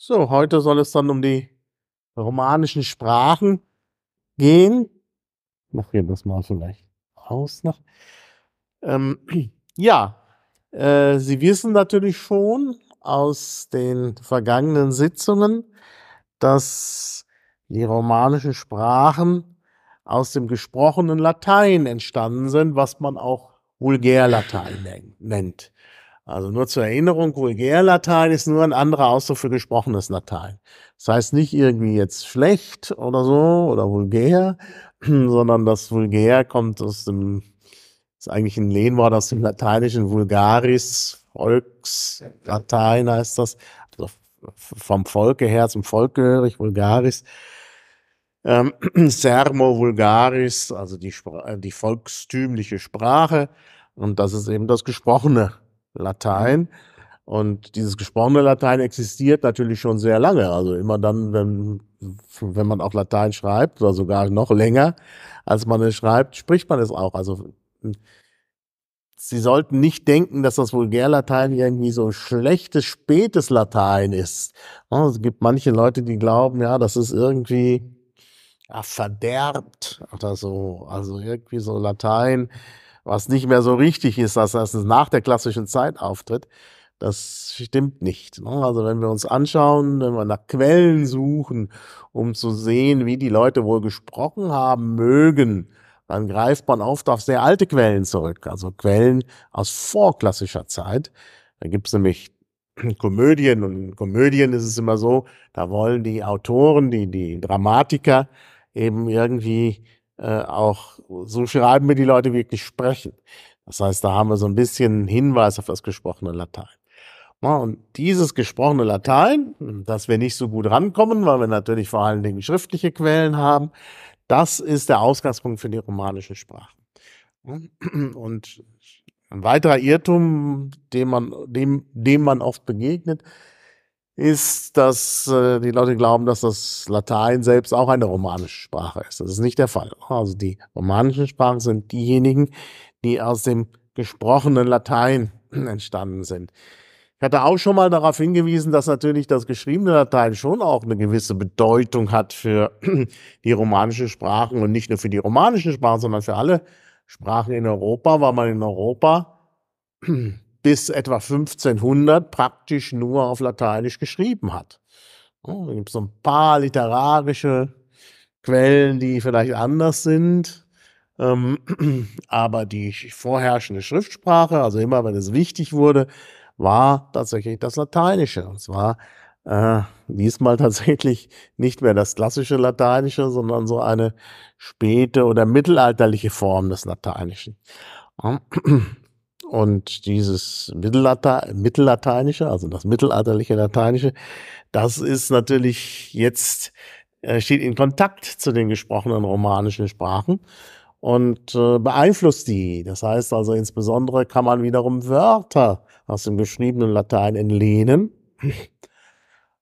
So, heute soll es dann um die romanischen Sprachen gehen. Ich mache hier das mal vielleicht aus noch. Ähm, ja, äh, Sie wissen natürlich schon aus den vergangenen Sitzungen, dass die romanischen Sprachen aus dem gesprochenen Latein entstanden sind, was man auch Vulgärlatein nennt. Also nur zur Erinnerung, vulgär Latein ist nur ein anderer Ausdruck für gesprochenes Latein. Das heißt nicht irgendwie jetzt schlecht oder so oder vulgär, sondern das Vulgär kommt aus dem, ist eigentlich ein Lehnwort aus dem lateinischen Vulgaris, Volkslatein heißt das, also vom Volke her zum Volk gehörig, Vulgaris. Ähm, Sermo vulgaris, also die, äh, die volkstümliche Sprache. Und das ist eben das gesprochene Latein. Und dieses gesprochene Latein existiert natürlich schon sehr lange. Also immer dann, wenn, wenn man auch Latein schreibt oder sogar noch länger, als man es schreibt, spricht man es auch. Also hm, Sie sollten nicht denken, dass das Vulgärlatein irgendwie so ein schlechtes, spätes Latein ist. Oh, es gibt manche Leute, die glauben, ja, das ist irgendwie ja, ah, verderbt oder so. Also irgendwie so Latein was nicht mehr so richtig ist, dass das nach der klassischen Zeit auftritt, das stimmt nicht. Ne? Also wenn wir uns anschauen, wenn wir nach Quellen suchen, um zu sehen, wie die Leute wohl gesprochen haben mögen, dann greift man oft auf sehr alte Quellen zurück, also Quellen aus vorklassischer Zeit. Da gibt's nämlich Komödien und in Komödien ist es immer so, da wollen die Autoren, die, die Dramatiker eben irgendwie äh, auch so schreiben wir die Leute wirklich sprechen. Das heißt, da haben wir so ein bisschen Hinweis auf das gesprochene Latein. und dieses gesprochene Latein, dass wir nicht so gut rankommen, weil wir natürlich vor allen Dingen schriftliche Quellen haben, das ist der Ausgangspunkt für die romanische Sprache. Und ein weiterer Irrtum, dem man, dem, dem man oft begegnet, ist, dass äh, die Leute glauben, dass das Latein selbst auch eine romanische Sprache ist. Das ist nicht der Fall. Also die romanischen Sprachen sind diejenigen, die aus dem gesprochenen Latein entstanden sind. Ich hatte auch schon mal darauf hingewiesen, dass natürlich das geschriebene Latein schon auch eine gewisse Bedeutung hat für die romanischen Sprachen und nicht nur für die romanischen Sprachen, sondern für alle Sprachen in Europa, weil man in Europa bis etwa 1500 praktisch nur auf Lateinisch geschrieben hat. Es gibt so ein paar literarische Quellen, die vielleicht anders sind. Ähm, aber die vorherrschende Schriftsprache, also immer wenn es wichtig wurde, war tatsächlich das Lateinische. Und zwar äh, diesmal tatsächlich nicht mehr das klassische Lateinische, sondern so eine späte oder mittelalterliche Form des Lateinischen. Und dieses Mittellata Mittellateinische, also das mittelalterliche Lateinische, das ist natürlich jetzt, äh, steht in Kontakt zu den gesprochenen romanischen Sprachen und äh, beeinflusst die. Das heißt also insbesondere kann man wiederum Wörter aus dem geschriebenen Latein entlehnen.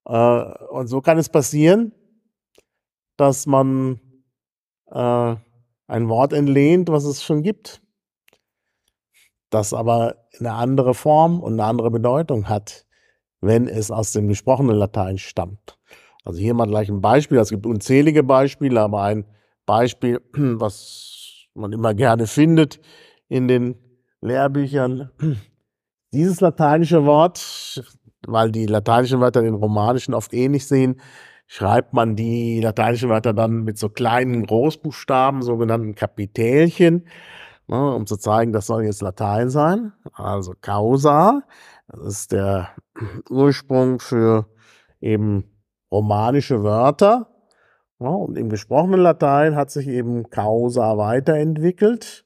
Äh, und so kann es passieren, dass man ein Wort entlehnt, was es schon gibt das aber eine andere Form und eine andere Bedeutung hat, wenn es aus dem gesprochenen Latein stammt. Also hier mal gleich ein Beispiel. Es gibt unzählige Beispiele, aber ein Beispiel, was man immer gerne findet in den Lehrbüchern. Dieses lateinische Wort, weil die lateinischen Wörter den romanischen oft ähnlich sehen, schreibt man die lateinischen Wörter dann mit so kleinen Großbuchstaben, sogenannten Kapitälchen ne, um zu zeigen, das soll jetzt Latein sein. Also Causa, das ist der Ursprung für eben romanische Wörter. Ne, und im gesprochenen Latein hat sich eben Causa weiterentwickelt.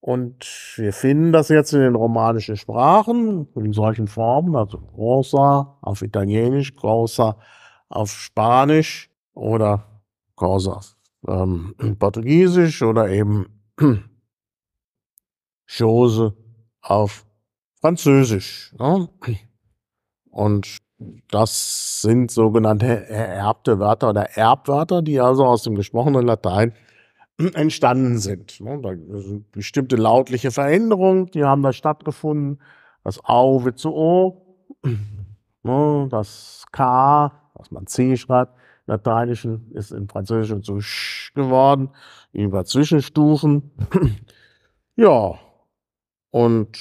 Und wir finden das jetzt in den romanischen Sprachen in solchen Formen, also causa auf Italienisch, causa auf Spanisch oder causa ähm, Portugiesisch oder eben Chose auf Französisch. Ne? Und das sind sogenannte ererbte Wörter oder Erbwörter, die also aus dem gesprochenen Latein entstanden sind. Ne? Da sind bestimmte lautliche Veränderungen, die haben da stattgefunden. Das Au wird zu O, ne? das K, was man C schreibt, im Lateinischen ist im Französischen zu Sch geworden, über Zwischenstufen. ja, und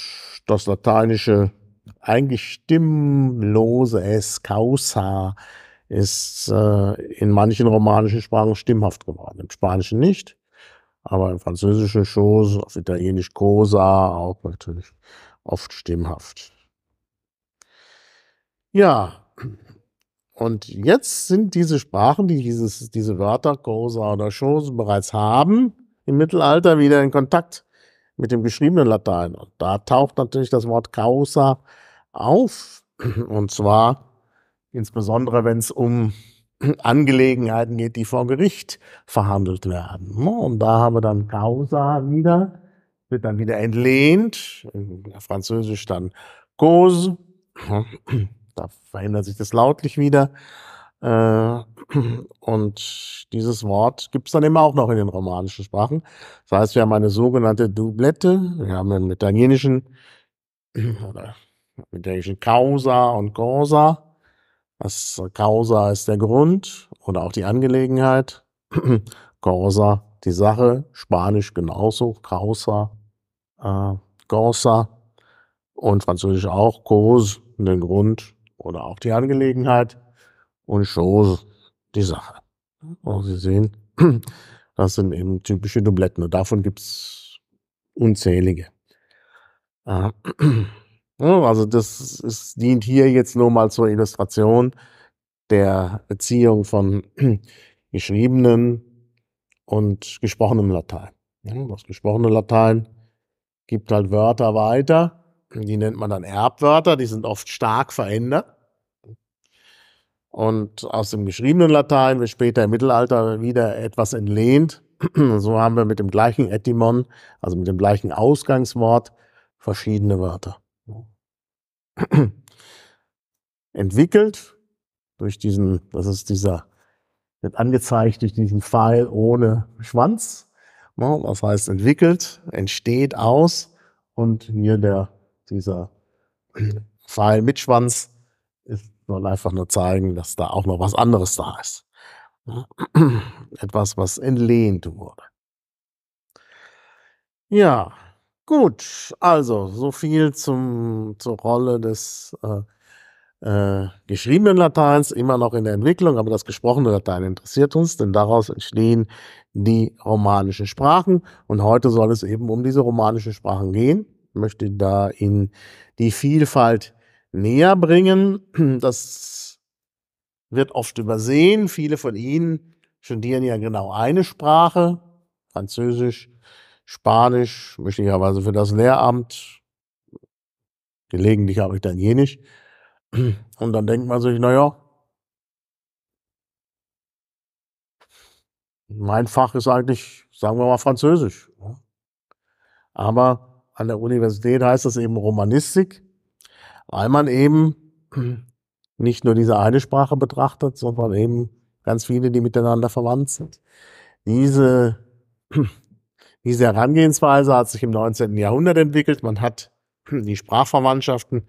das lateinische eigentlich stimmlose es causa ist äh, in manchen romanischen Sprachen stimmhaft geworden, im Spanischen nicht, aber im Französischen chose, auf Italienisch cosa, auch natürlich oft stimmhaft. Ja, und jetzt sind diese Sprachen, die dieses, diese Wörter cosa oder chose bereits haben, im Mittelalter wieder in Kontakt mit dem geschriebenen Latein. Und da taucht natürlich das Wort causa auf. Und zwar insbesondere, wenn es um Angelegenheiten geht, die vor Gericht verhandelt werden. Und da haben wir dann causa wieder, wird dann wieder entlehnt. In Französisch dann cause. Da verändert sich das lautlich wieder. Äh, und dieses Wort gibt's dann immer auch noch in den romanischen Sprachen. Das heißt, wir haben eine sogenannte Doublette, wir haben im italienischen oder im italienischen Causa und Causa. Das Causa ist der Grund oder auch die Angelegenheit. Causa die Sache, Spanisch genauso, Causa, äh, Causa und Französisch auch, Cause, den Grund oder auch die Angelegenheit und Schoß die Sache. Und Sie sehen, das sind eben typische Dubletten und davon gibt es unzählige. Also das ist, dient hier jetzt nur mal zur Illustration der Beziehung von geschriebenem und gesprochenem Latein. Das gesprochene Latein gibt halt Wörter weiter, die nennt man dann Erbwörter, die sind oft stark verändert und aus dem geschriebenen Latein wird später im Mittelalter wieder etwas entlehnt. So haben wir mit dem gleichen Etymon, also mit dem gleichen Ausgangswort, verschiedene Wörter. Entwickelt durch diesen, das ist dieser, wird angezeigt durch diesen Pfeil ohne Schwanz. Was heißt, entwickelt, entsteht aus und hier der, dieser Pfeil mit Schwanz ist soll einfach nur zeigen, dass da auch noch was anderes da ist. Ne? Etwas, was entlehnt wurde. Ja, gut. Also, so viel zum, zur Rolle des äh, äh, geschriebenen Lateins, immer noch in der Entwicklung, aber das gesprochene Latein interessiert uns, denn daraus entstehen die romanischen Sprachen. Und heute soll es eben um diese romanischen Sprachen gehen. Ich möchte da in die Vielfalt näher bringen. Das wird oft übersehen. Viele von Ihnen studieren ja genau eine Sprache, Französisch, Spanisch, möglicherweise für das Lehramt. Gelegentlich habe ich Italienisch. Und dann denkt man sich, naja, mein Fach ist eigentlich, sagen wir mal, Französisch. Ne? Aber an der Universität heißt das eben Romanistik weil man eben nicht nur diese eine Sprache betrachtet, sondern eben ganz viele, die miteinander verwandt sind. Diese, diese Herangehensweise hat sich im 19. Jahrhundert entwickelt. Man hat die Sprachverwandtschaften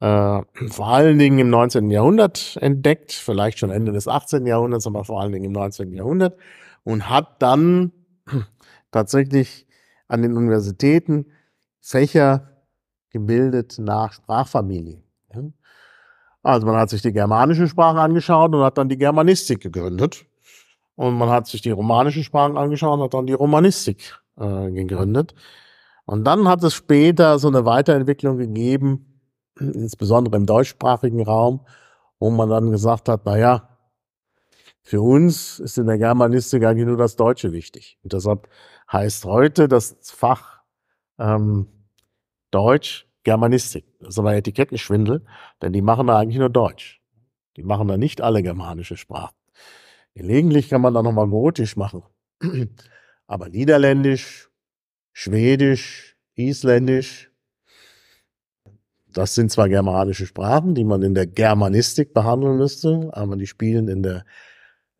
äh, vor allen Dingen im 19. Jahrhundert entdeckt, vielleicht schon Ende des 18. Jahrhunderts, aber vor allen Dingen im 19. Jahrhundert und hat dann tatsächlich an den Universitäten Fächer gebildet nach Sprachfamilie. Also man hat sich die germanischen Sprachen angeschaut und hat dann die Germanistik gegründet. Und man hat sich die romanischen Sprachen angeschaut und hat dann die Romanistik äh, gegründet. Und dann hat es später so eine Weiterentwicklung gegeben, insbesondere im deutschsprachigen Raum, wo man dann gesagt hat, naja, für uns ist in der Germanistik eigentlich nur das Deutsche wichtig. Und deshalb heißt heute das Fach ähm, Deutsch, Germanistik. Das ist aber Etikettenschwindel, denn die machen da eigentlich nur Deutsch. Die machen da nicht alle germanische Sprachen. Gelegentlich kann man da nochmal gotisch machen. Aber Niederländisch, Schwedisch, Isländisch, das sind zwar germanische Sprachen, die man in der Germanistik behandeln müsste, aber die spielen in der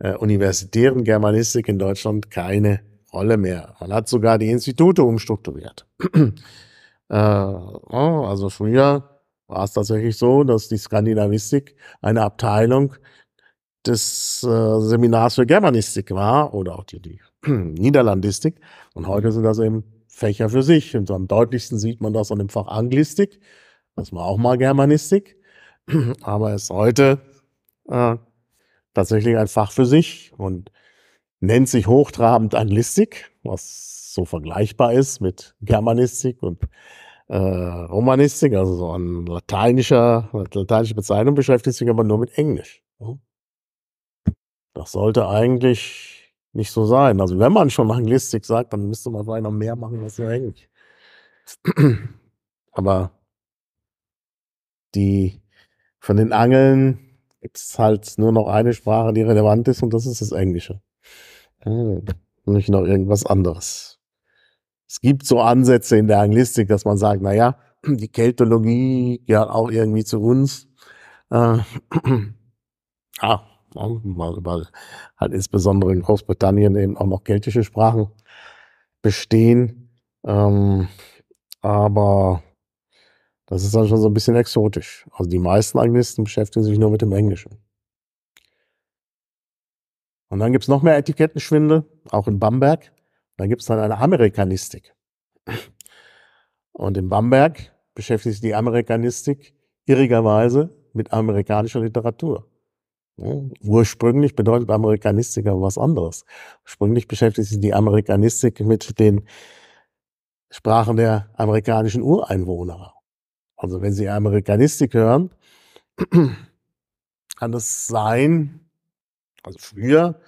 äh, universitären Germanistik in Deutschland keine Rolle mehr. Man hat sogar die Institute umstrukturiert. Äh, also früher war es tatsächlich so, dass die Skandinavistik eine Abteilung des äh, Seminars für Germanistik war oder auch die, die Niederlandistik. Und heute sind das eben Fächer für sich. Und am deutlichsten sieht man das an dem Fach Anglistik. Das war auch mal Germanistik. Aber es ist heute äh, tatsächlich ein Fach für sich und nennt sich hochtrabend Anglistik, was so vergleichbar ist mit Germanistik und äh, Romanistik, also so ein lateinischer, lateinische Bezeichnung, beschäftigt sich aber nur mit Englisch. Das sollte eigentlich nicht so sein. Also wenn man schon Anglistik sagt, dann müsste man vielleicht noch mehr machen als nur Englisch. Aber die von den Angeln gibt es halt nur noch eine Sprache, die relevant ist, und das ist das Englische. Äh, nicht noch irgendwas anderes. Es gibt so Ansätze in der Anglistik, dass man sagt, na ja, die Keltologie gehört auch irgendwie zu uns. Äh, ja, weil halt insbesondere in Großbritannien eben auch noch keltische Sprachen bestehen. Ähm, aber das ist dann schon so ein bisschen exotisch. Also die meisten Anglisten beschäftigen sich nur mit dem Englischen. Und dann gibt es noch mehr Etikettenschwindel, auch in Bamberg. Dann gibt es dann eine Amerikanistik. Und in Bamberg beschäftigt sich die Amerikanistik irrigerweise mit amerikanischer Literatur. Ursprünglich bedeutet Amerikanistik aber was anderes. Ursprünglich beschäftigt sich die Amerikanistik mit den Sprachen der amerikanischen Ureinwohner. Also wenn Sie Amerikanistik hören, kann es sein, also früher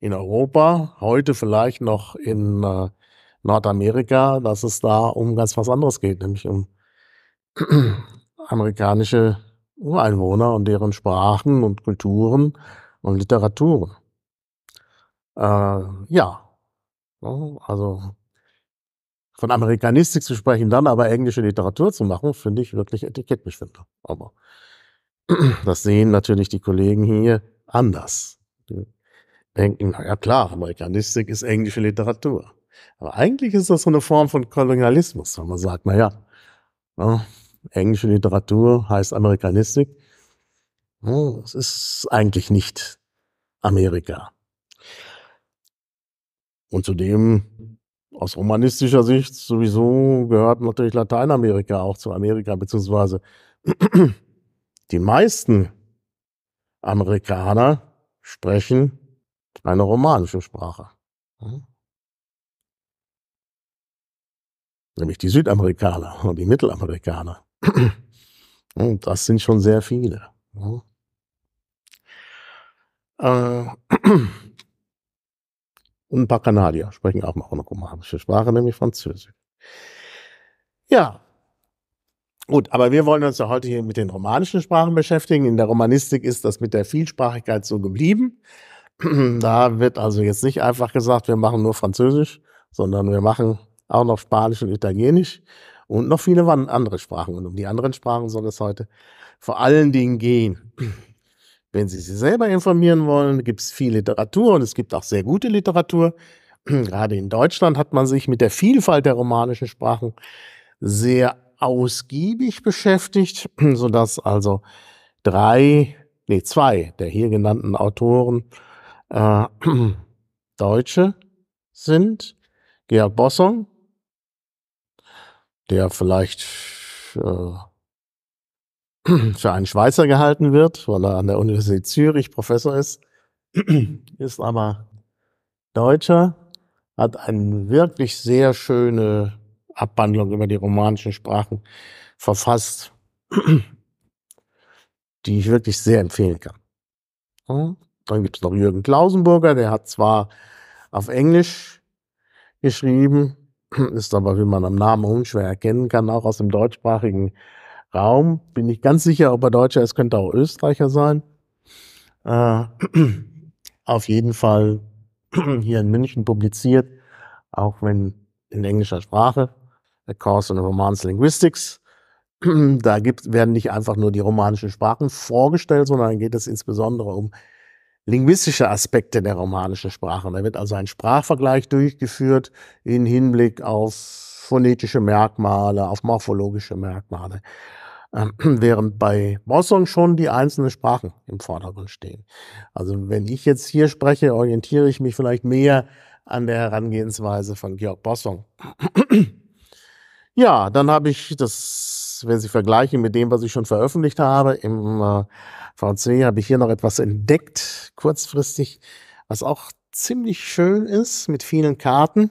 in Europa, heute vielleicht noch in äh, Nordamerika, dass es da um ganz was anderes geht, nämlich um amerikanische Ureinwohner und deren Sprachen und Kulturen und Literaturen. Äh, ja, also von Amerikanistik zu sprechen, dann aber englische Literatur zu machen, finde ich wirklich Etikettbestimmung. Aber das sehen natürlich die Kollegen hier anders denken, na ja klar, Amerikanistik ist englische Literatur. Aber eigentlich ist das so eine Form von Kolonialismus, wenn man sagt, na ja, na, ne, englische Literatur heißt Amerikanistik. Es hm, ist eigentlich nicht Amerika. Und zudem, aus romanistischer Sicht sowieso, gehört natürlich Lateinamerika auch zu Amerika, beziehungsweise die meisten Amerikaner sprechen eine romanische Sprache. Mhm. Nämlich die Südamerikaner und die Mittelamerikaner. Und das sind schon sehr viele. Mhm. Äh, und ein paar Kanadier sprechen auch noch eine romanische Sprache, nämlich Französisch. Ja. Gut, aber wir wollen uns ja heute hier mit den romanischen Sprachen beschäftigen. In der Romanistik ist das mit der Vielsprachigkeit so geblieben. da wird also jetzt nicht einfach gesagt, wir machen nur Französisch, sondern wir machen auch noch Spanisch und Italienisch und noch viele andere Sprachen. Und um die anderen Sprachen soll es heute vor allen Dingen gehen. Wenn Sie sich selber informieren wollen, gibt es viel Literatur und es gibt auch sehr gute Literatur. Gerade in Deutschland hat man sich mit der Vielfalt der romanischen Sprachen sehr ausgiebig beschäftigt, sodass also drei, nee, zwei der hier genannten Autoren äh, Deutsche sind. Georg Bossong, der vielleicht äh, für einen Schweizer gehalten wird, weil er an der Universität Zürich Professor ist, ist aber Deutscher, hat eine wirklich sehr schöne Abwandlung über die romanischen Sprachen verfasst, die ich wirklich sehr empfehlen kann. Hm? dann gibt es noch Jürgen Klausenburger, der hat zwar auf Englisch geschrieben, ist aber, wie man am Namen unschwer erkennen kann, auch aus dem deutschsprachigen Raum. Bin ich ganz sicher, ob er Deutscher ist, könnte auch Österreicher sein. Äh, auf jeden Fall hier in München publiziert, auch wenn in englischer Sprache, A Course in Romance Linguistics. Da gibt, werden nicht einfach nur die romanischen Sprachen vorgestellt, sondern geht es insbesondere um linguistische Aspekte der romanischen Sprache. Da wird also ein Sprachvergleich durchgeführt in Hinblick auf phonetische Merkmale, auf morphologische Merkmale. Ähm, während bei Bosson schon die einzelnen Sprachen im Vordergrund stehen. Also wenn ich jetzt hier spreche, orientiere ich mich vielleicht mehr an der Herangehensweise von Georg Bosson. Ja, dann habe ich das, wenn Sie vergleichen mit dem, was ich schon veröffentlicht habe im äh, VC, habe ich hier noch etwas entdeckt, kurzfristig, was auch ziemlich schön ist, mit vielen Karten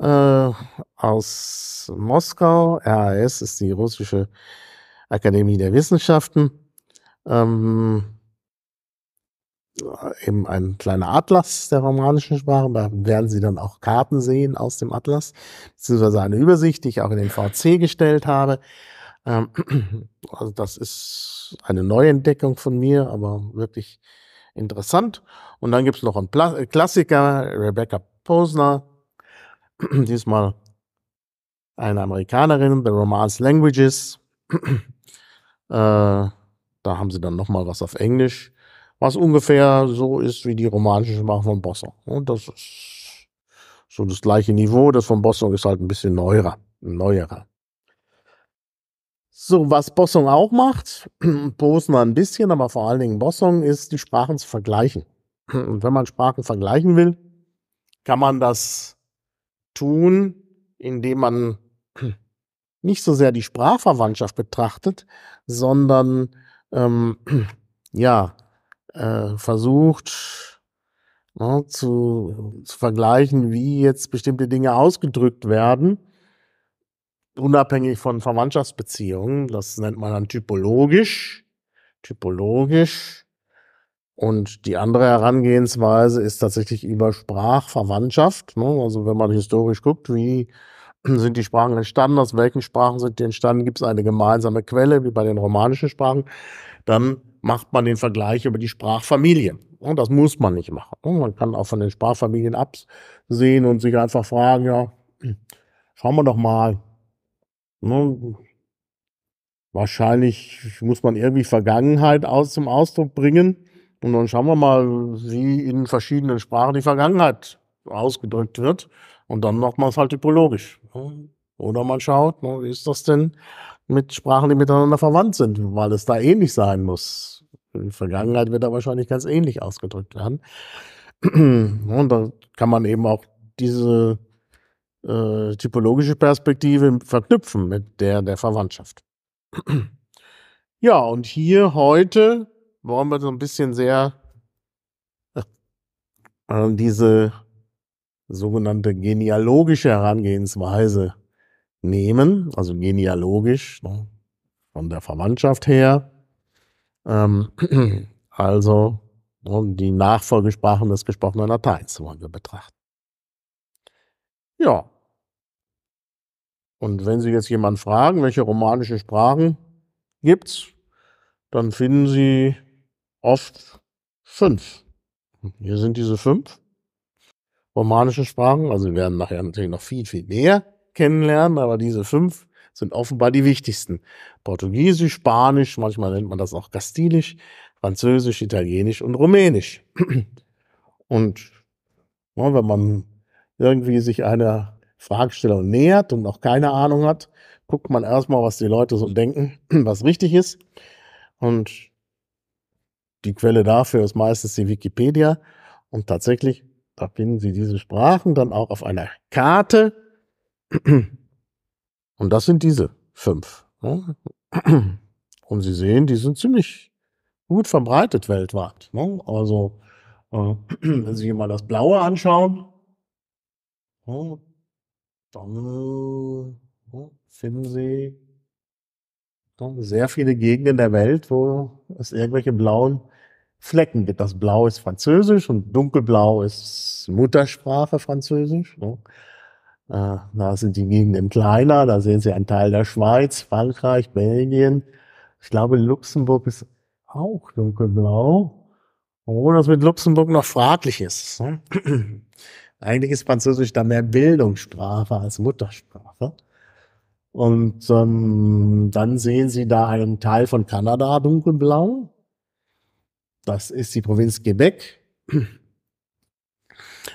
äh, aus Moskau. RAS ist die russische Akademie der Wissenschaften. Ähm, äh, eben ein kleiner Atlas der romanischen Sprache. Da werden Sie dann auch Karten sehen aus dem Atlas, beziehungsweise eine Übersicht, die ich auch in den VC gestellt habe. Ähm, also das ist eine Neuentdeckung von mir, aber wirklich interessant. Und dann gibt es noch einen Pla äh, Klassiker, Rebecca Posner, diesmal eine Amerikanerin, The Romance Languages. Äh, da haben sie dann nochmal was auf Englisch was ungefähr so ist wie die romanische Sprache von Bossong. Und das ist so das gleiche Niveau. Das von Bossong ist halt ein bisschen neuerer, neuerer. So, was Bossong auch macht, Posner ein bisschen, aber vor allen Dingen Bossong, ist die Sprachen zu vergleichen. Und wenn man Sprachen vergleichen will, kann man das tun, indem man nicht so sehr die Sprachverwandtschaft betrachtet, sondern ähm, ja, äh, versucht ne, zu, zu vergleichen, wie jetzt bestimmte Dinge ausgedrückt werden, unabhängig von Verwandtschaftsbeziehungen. Das nennt man dann typologisch. Typologisch. Und die andere Herangehensweise ist tatsächlich über Sprachverwandtschaft. Ne? Also wenn man historisch guckt, wie sind die Sprachen entstanden, aus welchen Sprachen sind die entstanden, gibt es eine gemeinsame Quelle, wie bei den romanischen Sprachen, dann macht man den Vergleich über die Sprachfamilie. Und das muss man nicht machen. Ne? man kann auch von den Sprachfamilien absehen und sich einfach fragen, ja, hm, schauen wir doch mal. Ne? Wahrscheinlich muss man irgendwie Vergangenheit aus zum Ausdruck bringen. Und dann schauen wir mal, wie in verschiedenen Sprachen die Vergangenheit ausgedrückt wird. Und dann macht man es halt typologisch. Ne? Oder man schaut, wie ist das denn mit Sprachen, die miteinander verwandt sind, weil es da ähnlich sein muss. In der Vergangenheit wird da wahrscheinlich ganz ähnlich ausgedrückt werden. Und da kann man eben auch diese äh, typologische Perspektive verknüpfen mit der der Verwandtschaft. ja, und hier heute wollen wir so ein bisschen sehr äh, diese sogenannte genealogische Herangehensweise nehmen, also genealogisch, ne, von der Verwandtschaft her. Ähm, also ne, die Nachfolgesprachen des gesprochenen Lateins wollen wir betrachten. Ja. Und wenn Sie jetzt jemanden fragen, welche romanische Sprachen gibt es, dann finden Sie oft fünf. Hier sind diese fünf romanischen Sprachen, also werden nachher natürlich noch viel, viel mehr kennenlernen, aber diese fünf sind offenbar die wichtigsten. Portugiesisch, Spanisch, manchmal nennt man das auch Kastilisch, Französisch, Italienisch und Rumänisch. Und wenn man irgendwie sich einer Fragestellung nähert und noch keine Ahnung hat, guckt man erstmal, was die Leute so denken, was richtig ist. Und die Quelle dafür ist meistens die Wikipedia. Und tatsächlich, da finden Sie diese Sprachen dann auch auf einer Karte Und das sind diese fünf. Ne? Und Sie sehen, die sind ziemlich gut verbreitet weltweit. Ne? Also, äh, wenn Sie sich mal das Blaue anschauen, ne, dann finden Sie sehr viele Gegenden der Welt, wo es irgendwelche blauen Flecken gibt. Das Blau ist Französisch und Dunkelblau ist Muttersprache Französisch. Äh, da sind die Gegenden kleiner, da sehen Sie einen Teil der Schweiz, Frankreich, Belgien. Ich glaube, Luxemburg ist auch dunkelblau, obwohl das mit Luxemburg noch fraglich ist. Ne? Eigentlich ist Französisch da mehr Bildungssprache als Muttersprache. Und ähm, dann sehen Sie da einen Teil von Kanada dunkelblau. Das ist die Provinz Quebec.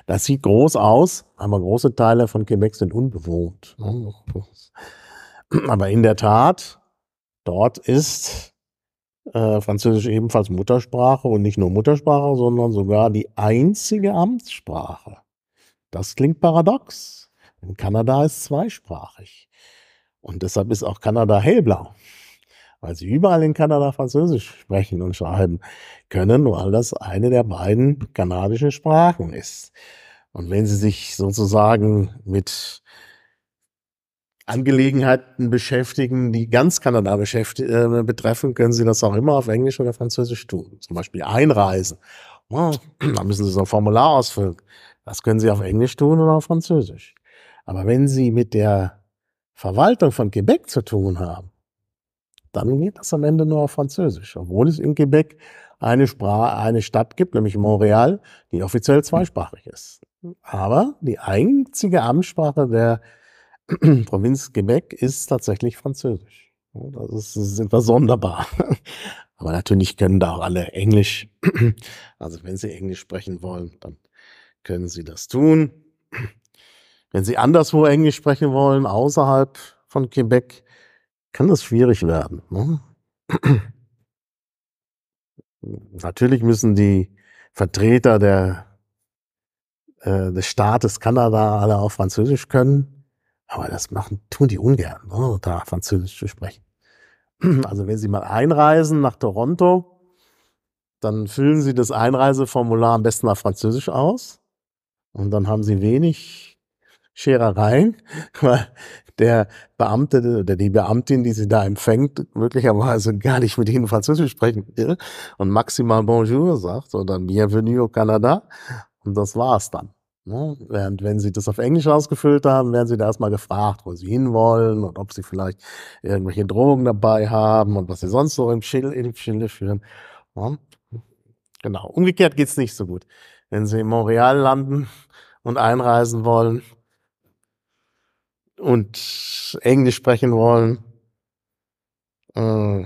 Das sieht groß aus, aber große Teile von Quebec sind unbewohnt. Aber in der Tat, dort ist äh, Französisch ebenfalls Muttersprache und nicht nur Muttersprache, sondern sogar die einzige Amtssprache. Das klingt paradox. In Kanada ist zweisprachig. Und deshalb ist auch Kanada hellblau weil sie überall in Kanada Französisch sprechen und schreiben können, weil das eine der beiden kanadischen Sprachen ist. Und wenn sie sich sozusagen mit Angelegenheiten beschäftigen, die ganz Kanada äh, betreffen, können sie das auch immer auf Englisch oder Französisch tun. Zum Beispiel einreisen. Oh, da müssen sie so ein Formular ausfüllen. Das können sie auf Englisch tun oder auf Französisch. Aber wenn sie mit der Verwaltung von Quebec zu tun haben, dann geht das am Ende nur auf Französisch, obwohl es in Quebec eine, Sprache, eine Stadt gibt, nämlich Montreal, die offiziell zweisprachig ist. Aber die einzige Amtssprache der Provinz Quebec ist tatsächlich Französisch. Das ist, das ist etwas sonderbar. Aber natürlich können da auch alle Englisch. Also wenn Sie Englisch sprechen wollen, dann können Sie das tun. Wenn Sie anderswo Englisch sprechen wollen, außerhalb von Quebec, kann das schwierig werden. Ne? Natürlich müssen die Vertreter der, äh, des Staates Kanada alle auch Französisch können, aber das machen, tun die ungern, ne, da Französisch zu sprechen. Also wenn sie mal einreisen nach Toronto, dann füllen sie das Einreiseformular am besten auf Französisch aus und dann haben sie wenig Scherereien, weil der Beamte oder die Beamtin, die sie da empfängt, möglicherweise gar nicht mit ihnen Französisch sprechen will und maximal Bonjour sagt oder Bienvenue au Canada. Und das war's dann. Ne? Während wenn sie das auf Englisch ausgefüllt haben, werden sie da erstmal gefragt, wo sie hinwollen und ob sie vielleicht irgendwelche Drogen dabei haben und was sie sonst so im Schilde führen. Ne? Genau. Umgekehrt geht's nicht so gut. Wenn sie in Montreal landen und einreisen wollen, und Englisch sprechen wollen, äh,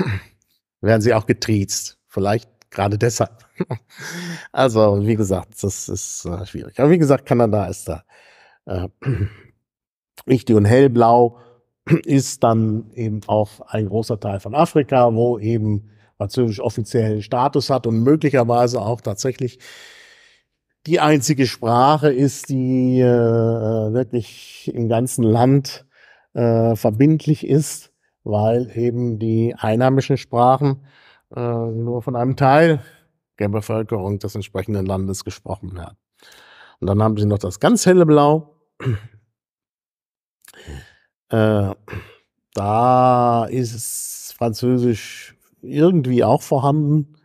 werden sie auch getriezt. Vielleicht gerade deshalb. also, wie gesagt, das ist äh, schwierig. Aber wie gesagt, Kanada ist da äh, wichtig und hellblau ist dann eben auch ein großer Teil von Afrika, wo eben französisch offiziellen Status hat und möglicherweise auch tatsächlich die einzige Sprache ist, die äh, wirklich im ganzen Land äh, verbindlich ist, weil eben die einheimischen Sprachen äh, nur von einem Teil der Bevölkerung des entsprechenden Landes gesprochen werden. Und dann haben sie noch das ganz helle Blau. Äh, da ist Französisch irgendwie auch vorhanden,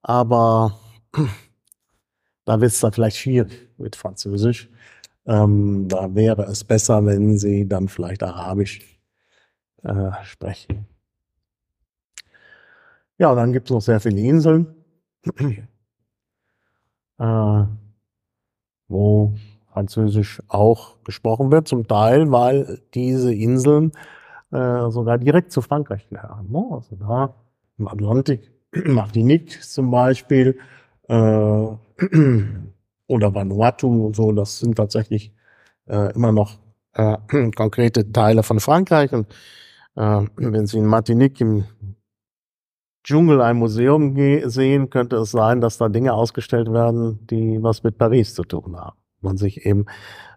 aber da wird es dann vielleicht schwierig mit Französisch. Ähm, da wäre es besser, wenn Sie dann vielleicht Arabisch äh, sprechen. Ja, dann gibt es noch sehr viele Inseln, äh, wo Französisch auch gesprochen wird, zum Teil, weil diese Inseln äh, sogar direkt zu Frankreich gehören. Ne? Also da im Atlantik, Martinique zum Beispiel, äh, oder Vanuatu und so, das sind tatsächlich äh, immer noch äh, konkrete Teile von Frankreich. Und äh, wenn Sie in Martinique im Dschungel ein Museum sehen, könnte es sein, dass da Dinge ausgestellt werden, die was mit Paris zu tun haben. Man sich eben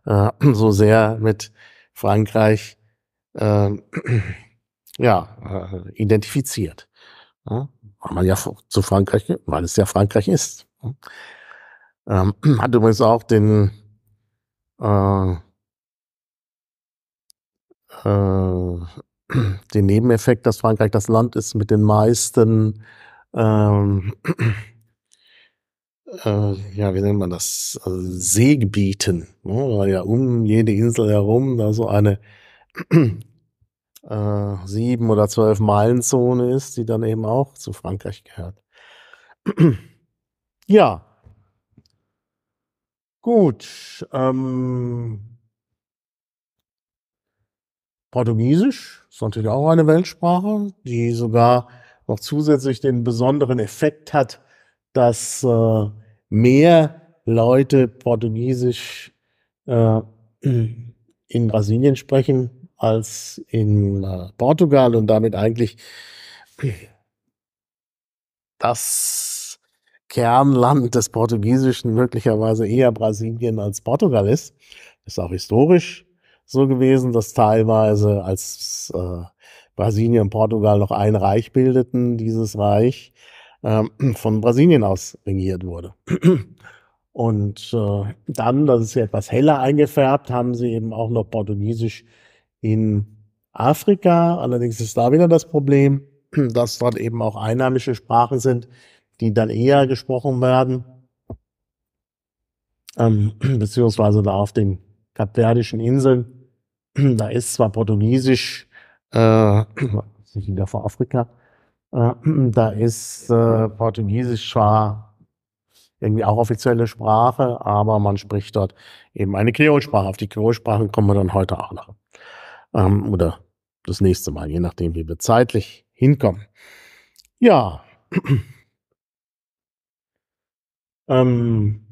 äh, so sehr mit Frankreich äh, ja, äh, identifiziert. Ja, weil man ja zu Frankreich, weil es ja Frankreich ist. Ähm, hat übrigens auch den äh, äh, den Nebeneffekt, dass Frankreich das Land ist mit den meisten ähm, äh, ja, wie nennt man das? Also Seegebieten. Ne? ja um jede Insel herum da so eine äh, sieben oder zwölf Meilen Zone ist, die dann eben auch zu Frankreich gehört. ja, Gut. Ähm, Portugiesisch ist natürlich auch eine Weltsprache, die sogar noch zusätzlich den besonderen Effekt hat, dass äh, mehr Leute Portugiesisch äh, in Brasilien sprechen als in äh, Portugal und damit eigentlich das Kernland des Portugiesischen möglicherweise eher Brasilien als Portugal ist. Ist auch historisch so gewesen, dass teilweise als äh, Brasilien und Portugal noch ein Reich bildeten, dieses Reich ähm, von Brasilien aus regiert wurde. Und äh, dann, das ist etwas heller eingefärbt, haben sie eben auch noch Portugiesisch in Afrika. Allerdings ist da wieder das Problem, dass dort eben auch einheimische Sprachen sind, die dann eher gesprochen werden, ähm, beziehungsweise da auf den kapverdischen Inseln. Da ist zwar Portugiesisch, äh, wieder vor Afrika, äh, da ist äh, Portugiesisch zwar irgendwie auch offizielle Sprache, aber man spricht dort eben eine Kreolsprache. Auf die Kreolsprachen kommen wir dann heute auch noch. Ähm, oder das nächste Mal, je nachdem, wie wir zeitlich hinkommen. Ja. Ähm,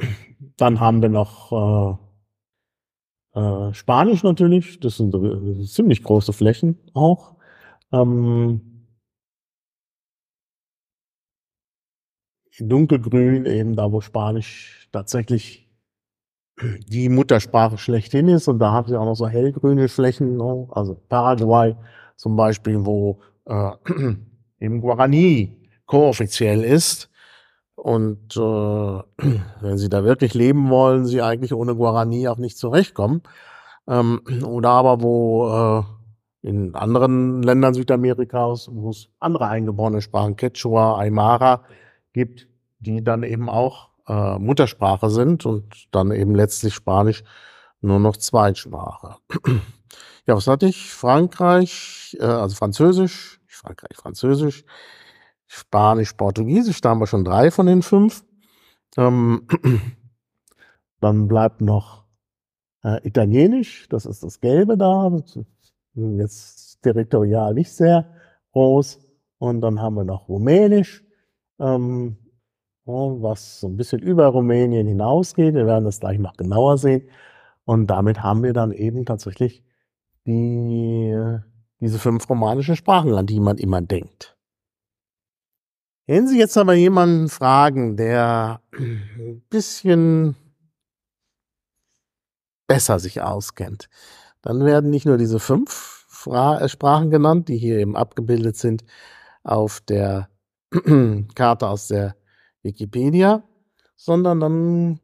dann haben wir noch äh, äh, Spanisch natürlich. Das sind äh, ziemlich große Flächen auch. Ähm, dunkelgrün, eben da, wo Spanisch tatsächlich die Muttersprache schlechthin ist. Und da haben sie auch noch so hellgrüne Flächen, ne? also Paraguay zum Beispiel, wo äh, eben Guarani kooffiziell ist. Und äh, wenn sie da wirklich leben wollen, sie eigentlich ohne Guarani auch nicht zurechtkommen. Ähm, oder aber wo äh, in anderen Ländern Südamerikas, wo es andere eingeborene Sprachen, Quechua, Aymara gibt, die dann eben auch äh, Muttersprache sind und dann eben letztlich Spanisch nur noch Zweitsprache. ja, was hatte ich? Frankreich, äh, also Französisch, Frankreich, Französisch. Spanisch, Portugiesisch, da haben wir schon drei von den fünf. Ähm, dann bleibt noch äh, Italienisch, das ist das Gelbe da, jetzt territorial nicht sehr groß. Und dann haben wir noch Rumänisch, ähm, was so ein bisschen über Rumänien hinausgeht. Wir werden das gleich noch genauer sehen. Und damit haben wir dann eben tatsächlich die, diese fünf romanischen Sprachen, an die man immer denkt. Wenn Sie jetzt aber jemanden fragen, der ein bisschen besser sich auskennt, dann werden nicht nur diese fünf Fra äh, Sprachen genannt, die hier eben abgebildet sind auf der Karte aus der Wikipedia, sondern dann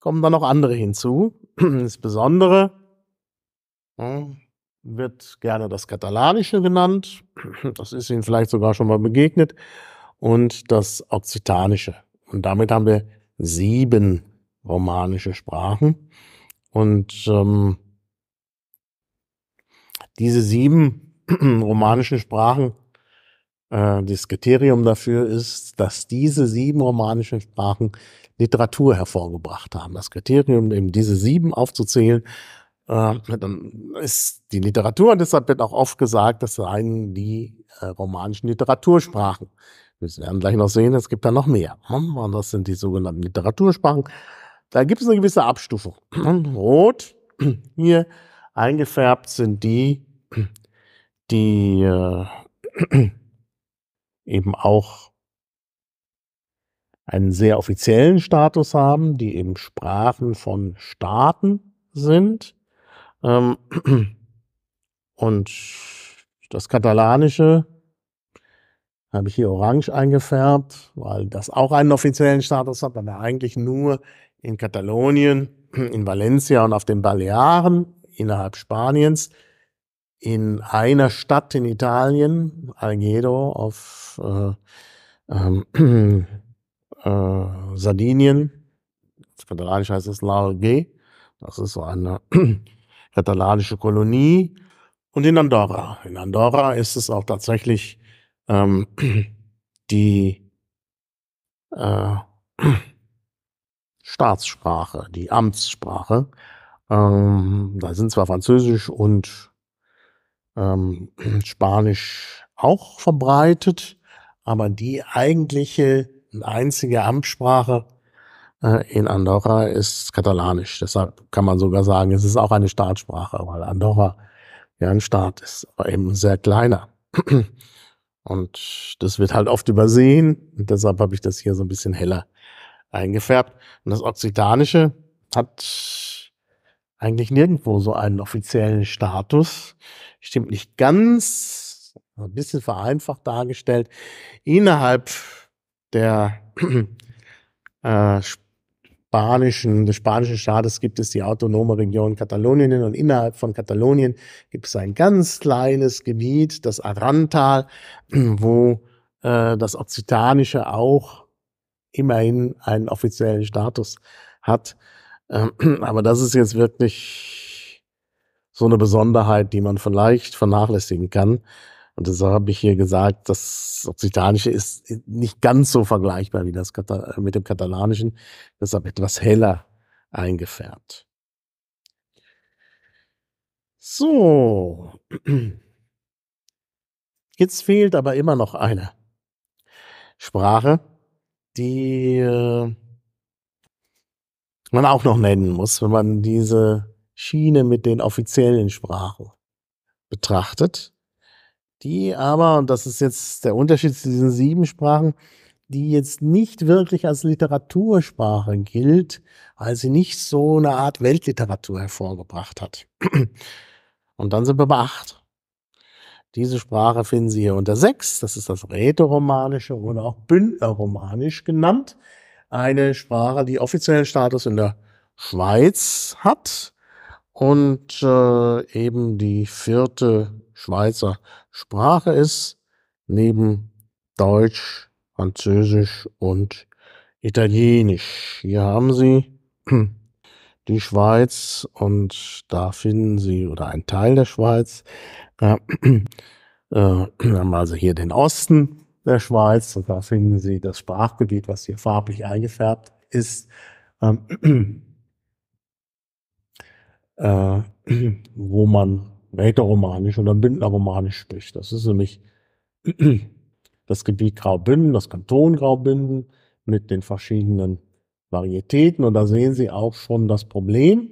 kommen da noch andere hinzu. Insbesondere wird gerne das Katalanische genannt. Das ist Ihnen vielleicht sogar schon mal begegnet und das Okzitanische. Und damit haben wir sieben romanische Sprachen. Und ähm, diese sieben romanischen Sprachen, äh, das Kriterium dafür ist, dass diese sieben romanischen Sprachen Literatur hervorgebracht haben. Das Kriterium, eben diese sieben aufzuzählen, äh, dann ist die Literatur, und deshalb wird auch oft gesagt, das seien die äh, romanischen Literatursprachen. Wir werden gleich noch sehen, es gibt da noch mehr. Und hm, das sind die sogenannten Literatursprachen. Da gibt es eine gewisse Abstufung. Hm, rot, hier eingefärbt sind die, die äh, eben auch einen sehr offiziellen Status haben, die eben Sprachen von Staaten sind. Ähm, und das Katalanische habe ich hier orange eingefärbt, weil das auch einen offiziellen Status hat, aber eigentlich nur in Katalonien, in Valencia und auf den Balearen innerhalb Spaniens, in einer Stadt in Italien, Algedo auf äh, äh, äh, Sardinien, auf Katalanisch heißt es Largue, das ist so eine katalanische Kolonie, und in Andorra. In Andorra ist es auch tatsächlich ähm, die äh, Staatssprache, die Amtssprache. Ähm, da sind zwar Französisch und ähm, Spanisch auch verbreitet, aber die eigentliche einzige Amtssprache äh, in Andorra ist Katalanisch. Deshalb kann man sogar sagen, es ist auch eine Staatssprache, weil Andorra ja ein Staat ist, aber eben sehr kleiner. Und das wird halt oft übersehen. Und deshalb habe ich das hier so ein bisschen heller eingefärbt. Und das Okzitanische hat eigentlich nirgendwo so einen offiziellen Status. Stimmt nicht ganz, ein bisschen vereinfacht dargestellt. Innerhalb der äh, spanischen, des spanischen Staates gibt es die autonome Region Katalonien und innerhalb von Katalonien gibt es ein ganz kleines Gebiet, das Arantal, wo äh, das Occitanische auch immerhin einen offiziellen Status hat. Ähm, aber das ist jetzt wirklich so eine Besonderheit, die man vielleicht vernachlässigen kann. Und deshalb habe ich hier gesagt, das Okzitanische ist nicht ganz so vergleichbar wie das Katal äh, mit dem Katalanischen, deshalb etwas heller eingefärbt. So. Jetzt fehlt aber immer noch eine Sprache, die äh, man auch noch nennen muss, wenn man diese Schiene mit den offiziellen Sprachen betrachtet die aber, und das ist jetzt der Unterschied zu diesen sieben Sprachen, die jetzt nicht wirklich als Literatursprache gilt, weil sie nicht so eine Art Weltliteratur hervorgebracht hat. Und dann sind wir bei acht. Diese Sprache finden Sie hier unter sechs. Das ist das Rätoromanische oder auch Bündnerromanisch genannt. Eine Sprache, die offiziellen Status in der Schweiz hat und äh, eben die vierte Schweizer Sprache ist, neben Deutsch, Französisch und Italienisch. Hier haben Sie die Schweiz und da finden Sie, oder ein Teil der Schweiz, äh, äh, also hier den Osten der Schweiz und da finden Sie das Sprachgebiet, was hier farblich eingefärbt ist, ähm, äh, wo man rätoromanisch oder bündnerromanisch spricht. Das ist nämlich das Gebiet Graubünden, das Kanton Graubünden mit den verschiedenen Varietäten. Und da sehen Sie auch schon das Problem.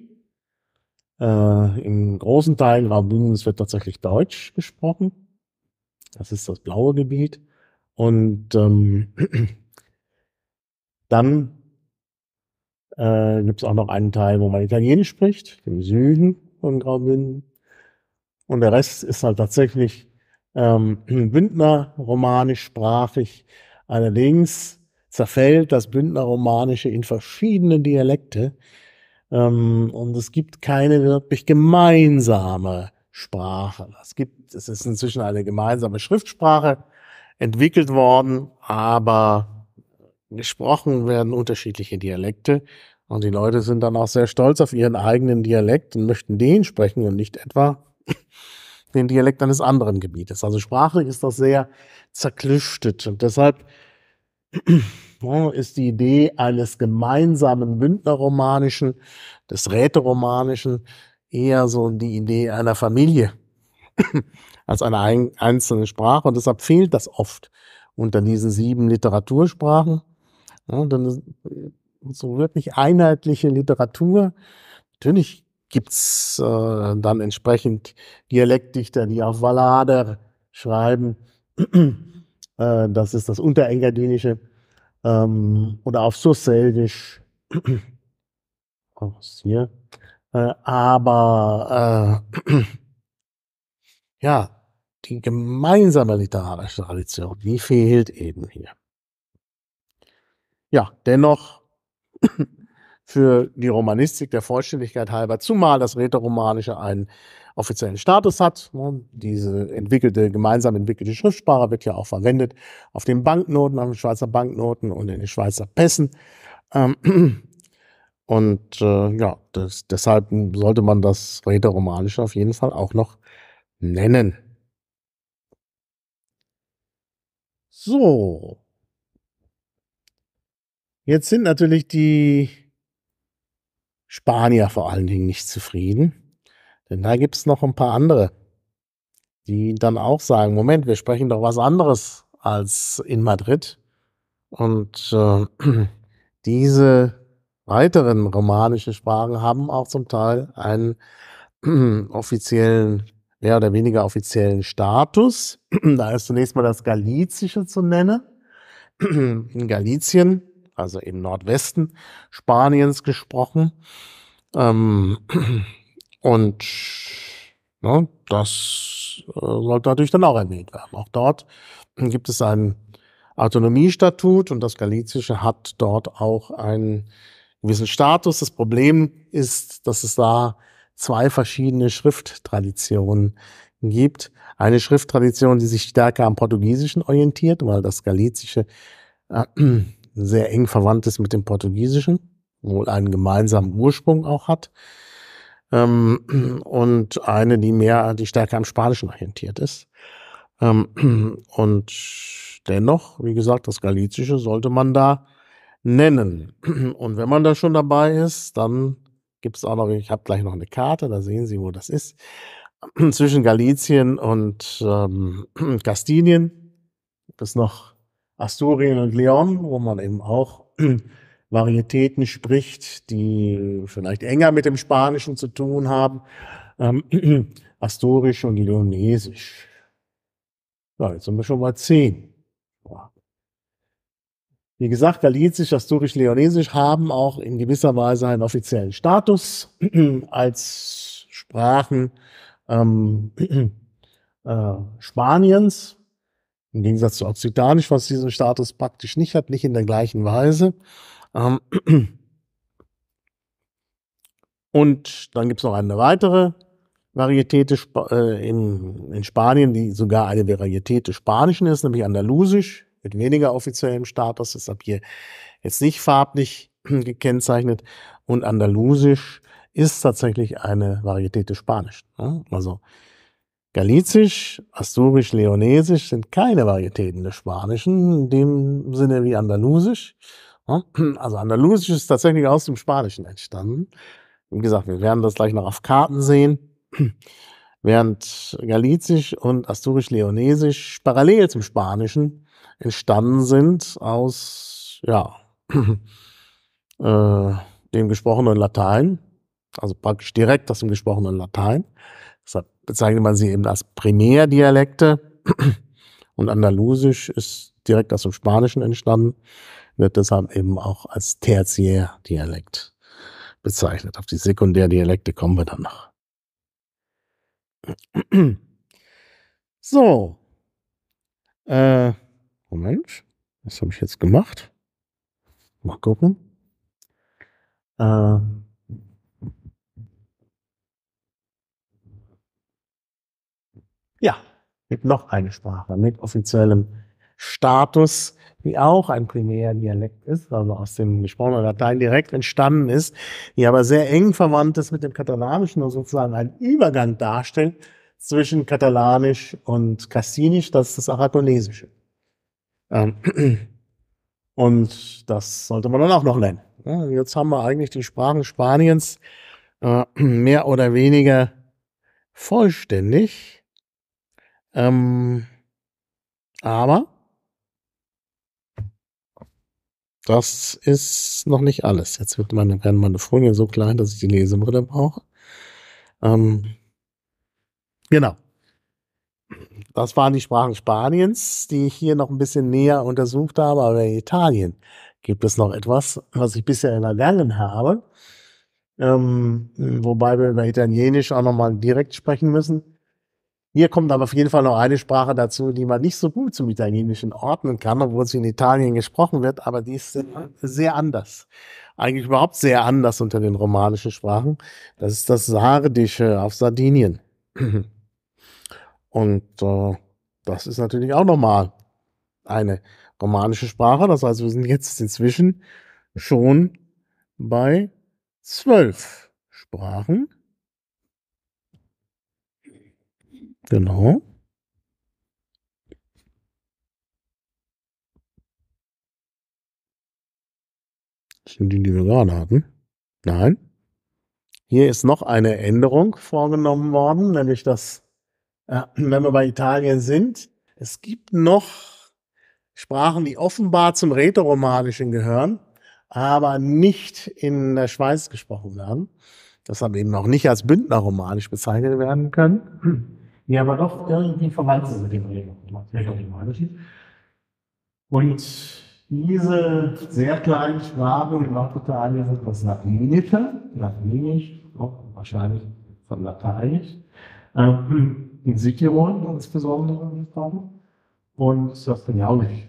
Äh, in großen Teilen Graubündens wird tatsächlich Deutsch gesprochen. Das ist das blaue Gebiet. Und ähm, dann äh, gibt es auch noch einen Teil, wo man Italienisch spricht, im Süden von Graubünden. Und der Rest ist halt tatsächlich ähm, Bündner romanischsprachig. Allerdings zerfällt das Bündner romanische in verschiedene Dialekte. Ähm, und es gibt keine wirklich gemeinsame Sprache. Es gibt, es ist inzwischen eine gemeinsame Schriftsprache entwickelt worden, aber gesprochen werden unterschiedliche Dialekte. Und die Leute sind dann auch sehr stolz auf ihren eigenen Dialekt und möchten den sprechen und nicht etwa den Dialekt eines anderen Gebietes. Also sprachlich ist das sehr zerklüftet. Und deshalb ist die Idee eines gemeinsamen Bündnerromanischen, des Rätoromanischen, eher so die Idee einer Familie als einer einzelnen Sprache. Und deshalb fehlt das oft unter diesen sieben Literatursprachen. Ja, dann so wirklich einheitliche Literatur. Natürlich gibt es äh, dann entsprechend Dialektdichter, die auf Wallader schreiben. äh, das ist das Unterengadinische. Ähm, oder auf Susseldisch. Aus hier. Äh, aber äh, ja, die gemeinsame literarische Tradition, die fehlt eben hier. Ja, dennoch für die Romanistik der Vollständigkeit halber, zumal das Rätoromanische einen offiziellen Status hat. Ne, diese entwickelte, gemeinsam entwickelte Schriftsprache wird ja auch verwendet auf den Banknoten, auf den Schweizer Banknoten und in den Schweizer Pässen. Ähm, und äh, ja, das, deshalb sollte man das Rätoromanische auf jeden Fall auch noch nennen. So. Jetzt sind natürlich die Spanier vor allen Dingen nicht zufrieden. Denn da gibt es noch ein paar andere, die dann auch sagen, Moment, wir sprechen doch was anderes als in Madrid. Und äh, diese weiteren romanischen Sprachen haben auch zum Teil einen äh, offiziellen, mehr oder weniger offiziellen Status. da ist zunächst mal das Galizische zu nennen. in Galizien also im Nordwesten Spaniens gesprochen. Ähm, und ne, das äh, sollte natürlich dann auch erwähnt werden. Auch dort gibt es ein Autonomiestatut und das Galizische hat dort auch einen gewissen Status. Das Problem ist, dass es da zwei verschiedene Schrifttraditionen gibt. Eine Schrifttradition, die sich stärker am Portugiesischen orientiert, weil das Galizische äh, sehr eng verwandt ist mit dem Portugiesischen, wohl einen gemeinsamen Ursprung auch hat. Ähm, und eine, die mehr, die stärker am Spanischen orientiert ist. Ähm, und dennoch, wie gesagt, das Galizische sollte man da nennen. Und wenn man da schon dabei ist, dann gibt es auch noch, ich habe gleich noch eine Karte, da sehen Sie, wo das ist, zwischen Galizien und ähm, Kastinien ist noch Asturien und Leon, wo man eben auch Varietäten spricht, die vielleicht enger mit dem Spanischen zu tun haben, ähm, Asturisch und Leonesisch. Ja, jetzt sind wir schon bei zehn. Wie gesagt, Galizisch, Asturisch, Leonesisch haben auch in gewisser Weise einen offiziellen Status als Sprachen ähm, äh, Spaniens. Im Gegensatz zu Occitanisch, was diesen Status praktisch nicht hat, nicht in der gleichen Weise. Ähm, und dann gibt es noch eine weitere Varietät äh, in, in, Spanien, die sogar eine Varietät des Spanischen ist, nämlich Andalusisch, mit weniger offiziellem Status, deshalb hier jetzt nicht farblich gekennzeichnet. Und Andalusisch ist tatsächlich eine Varietät des Spanischen. Ne? Also Galicisch, Asturisch, Leonesisch sind keine Varietäten des Spanischen, in dem Sinne wie Andalusisch. Also Andalusisch ist tatsächlich aus dem Spanischen entstanden. Wie gesagt, wir werden das gleich noch auf Karten sehen. Während Galizisch und Asturisch-Leonesisch parallel zum Spanischen entstanden sind aus, ja, äh, dem gesprochenen Latein, also praktisch direkt aus dem gesprochenen Latein, Deshalb bezeichnet man sie eben als Primärdialekte. Und Andalusisch ist direkt aus dem Spanischen entstanden, wird deshalb eben auch als Tertiärdialekt bezeichnet. Auf die Sekundärdialekte kommen wir dann noch. So. Äh, Moment. Was habe ich jetzt gemacht? Mal gucken. Ähm. Ja, gibt noch eine Sprache mit offiziellem Status, die auch ein Primärdialekt ist, also aus dem gesprochenen Latein direkt entstanden ist, die aber sehr eng verwandt ist mit dem Katalanischen und sozusagen einen Übergang darstellt zwischen Katalanisch und Kassinisch, das ist das Aragonesische. Ähm, und das sollte man dann auch noch lernen. Ne? Jetzt haben wir eigentlich die Sprachen Spaniens äh, mehr oder weniger vollständig. Ähm, aber das ist noch nicht alles. Jetzt wird meine, werden meine Folien so klein, dass ich die Lesebrille brauche. Ähm, genau. Das waren die Sprachen Spaniens, die ich hier noch ein bisschen näher untersucht habe. Aber in Italien gibt es noch etwas, was ich bisher erlernen habe. Ähm, wobei wir über Italienisch auch nochmal direkt sprechen müssen. Hier kommt aber auf jeden Fall noch eine Sprache dazu, die man nicht so gut zum Italienischen ordnen kann, obwohl sie in Italien gesprochen wird, aber die ist sehr anders. Eigentlich überhaupt sehr anders unter den romanischen Sprachen. Das ist das Sardische auf Sardinien. Und äh, das ist natürlich auch nochmal eine romanische Sprache. Das heißt, wir sind jetzt inzwischen schon bei zwölf Sprachen. Genau. Das sind die, die wir gerade hatten. Nein. Hier ist noch eine Änderung vorgenommen worden, nämlich dass, äh, wenn wir bei Italien sind, es gibt noch Sprachen, die offenbar zum Rätoromanischen gehören, aber nicht in der Schweiz gesprochen werden. Deshalb eben noch nicht als Bündnerromanisch bezeichnet werden können die aber doch irgendwie verwandt sind mit dem Regen. Und diese sehr kleinen Schwaben Sprache lautete alles etwas Latiniker, Latinisch, auch wahrscheinlich von Lateinisch, ähm, in Sikiron insbesondere gesprochen. Und das Tinjaulisch.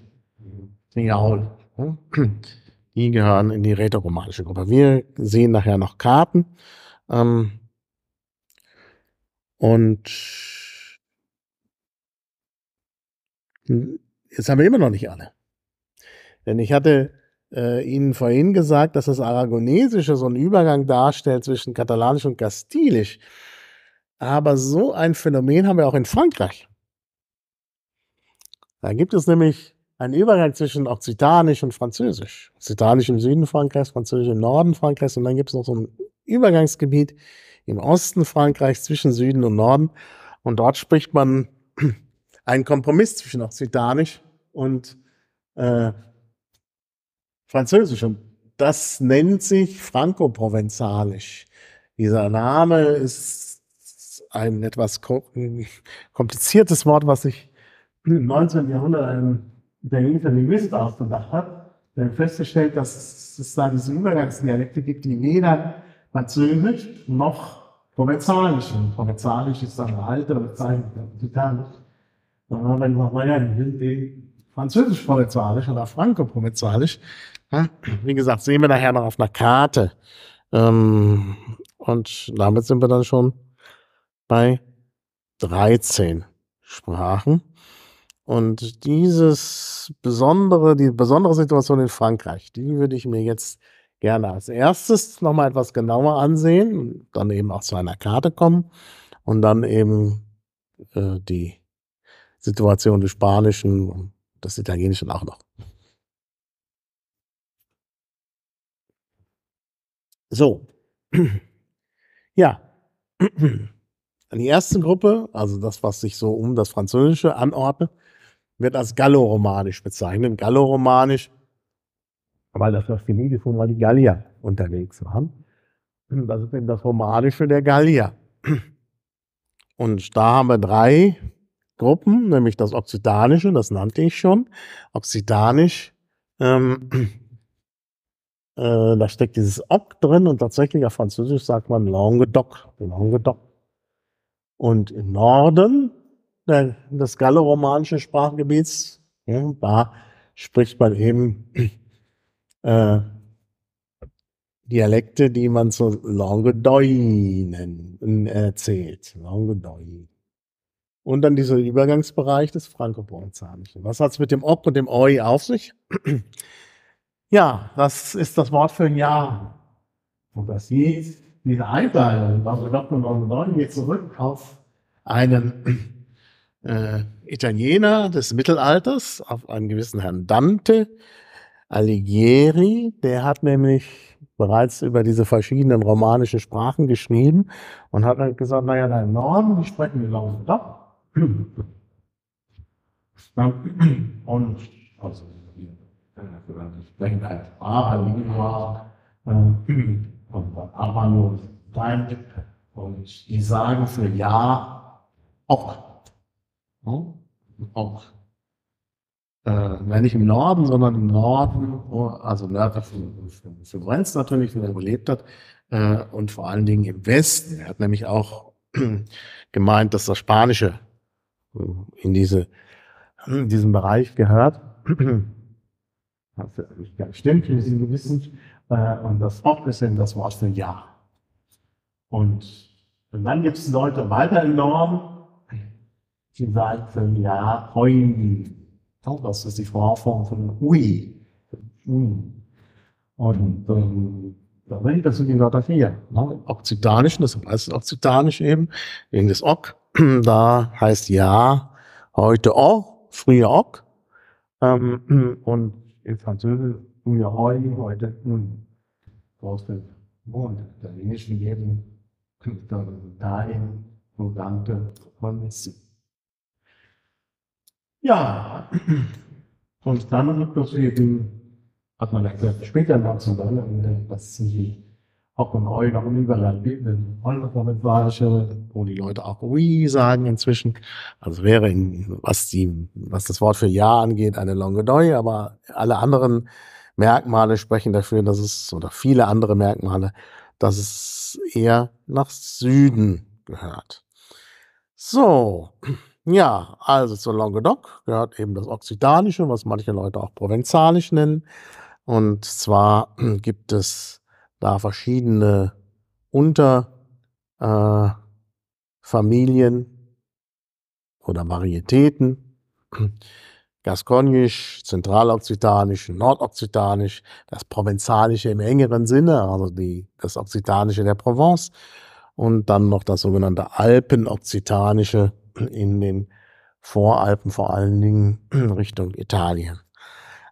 Tinjaul. Die gehören in die rätoromanische Gruppe. Wir sehen nachher noch Karten. Ähm, und hm, jetzt haben wir immer noch nicht alle. Denn ich hatte äh, Ihnen vorhin gesagt, dass das Aragonesische so einen Übergang darstellt zwischen Katalanisch und Kastilisch. Aber so ein Phänomen haben wir auch in Frankreich. Da gibt es nämlich einen Übergang zwischen Okzitanisch und Französisch. Okzitanisch im Süden Frankreichs, Französisch im Norden Frankreichs und dann gibt es noch so ein Übergangsgebiet im Osten Frankreichs zwischen Süden und Norden. Und dort spricht man ein Kompromiss zwischen Occitanisch und äh, Französischem. Das nennt sich Franco-Provenzalisch. Dieser Name ist ein etwas kompliziertes Wort, was sich im 19. Jahrhundert ein Berliner Linguist ausgedacht hat. Der festgestellt, dass es da diese Übergangsdialekte gibt, die weder Französisch noch Provenzalisch sind. Provenzalisch ist eine alte Bezeichnung. Aber wenn man mal ja die französisch-provinzialisch oder franco-provinzialisch, wie gesagt, sehen wir nachher noch auf einer Karte. Ähm, und damit sind wir dann schon bei 13 Sprachen. Und dieses besondere, die besondere Situation in Frankreich, die würde ich mir jetzt gerne als erstes nochmal etwas genauer ansehen, dann eben auch zu einer Karte kommen und dann eben äh, die Situation des Spanischen und des Italienischen auch noch. So. Ja. Die erste Gruppe, also das, was sich so um das Französische anordnet, wird als galloromanisch bezeichnet. Galloromanisch, weil das was die Medienform war, die Gallier unterwegs waren. Das ist eben das Romanische der Gallier. Und da haben wir drei Gruppen, nämlich das Okzidanische, das nannte ich schon. Okzidanisch, ähm, äh, da steckt dieses Oc drin und tatsächlich auf Französisch sagt man Languedoc, Languedoc. Und im Norden der, des galloromanischen Sprachgebiets, ja, da spricht man eben äh, Dialekte, die man zu Languedoc erzählt. Äh, Languedoc. Und dann dieser Übergangsbereich des Frankoponzanischen. Was hat es mit dem Ok und dem Oi auf sich? ja, das ist das Wort für ein Jahr. Und das hieß, diese Einteilung, also Dr. 99 geht zurück auf einen äh, Italiener des Mittelalters, auf einen gewissen Herrn Dante Alighieri. Der hat nämlich bereits über diese verschiedenen romanischen Sprachen geschrieben und hat dann gesagt, naja, da im Norden, die sprechen die Laute und also die und die sagen für Ja auch. Auch. Äh, nicht im Norden, sondern im Norden, also nördlich von Grenz natürlich, wo er gelebt hat, äh, und vor allen Dingen im Westen. Er hat nämlich auch gemeint, dass das spanische in diese, in diesen Bereich gehört. Das stimmt wir sind Gewissen. Äh, und das Ob ist eben das Wort für Ja. Und, dann gibt es Leute weiter in Norm, die sagen, ja, heulen. Das ist die Vorform von Ui. Ui. Und ähm, das sind die Wörter vier. Im ne? Okzitanischen, das heißt Okzitanisch eben, wegen des Ok. da heißt ja heute auch, früher auch. Ähm, und in Französisch, früher heute, heute, nun, brauchst du Mond, der englischen jeden Künstler, wo Volante, von Messi. Ja, und dann hat man eben, hat man ja später noch zusammen, was die auch in eurem überlebenden äh, Parlamentarische, wo die Leute auch Ui sagen inzwischen. Also wäre, in, was, die, was das Wort für Ja angeht, eine Longedoy, aber alle anderen Merkmale sprechen dafür, dass es, oder viele andere Merkmale, dass es eher nach Süden gehört. So, ja, also zur Languedoc gehört eben das Occitanische, was manche Leute auch Provenzalisch nennen. Und zwar gibt es da verschiedene Unterfamilien äh, oder Varietäten, Gasconisch, Zentralokzitanisch, Nordokzitanisch, das Provenzalische im engeren Sinne, also die, das Occitanische der Provence und dann noch das sogenannte Alpenokzitanische in den Voralpen, vor allen Dingen Richtung Italien.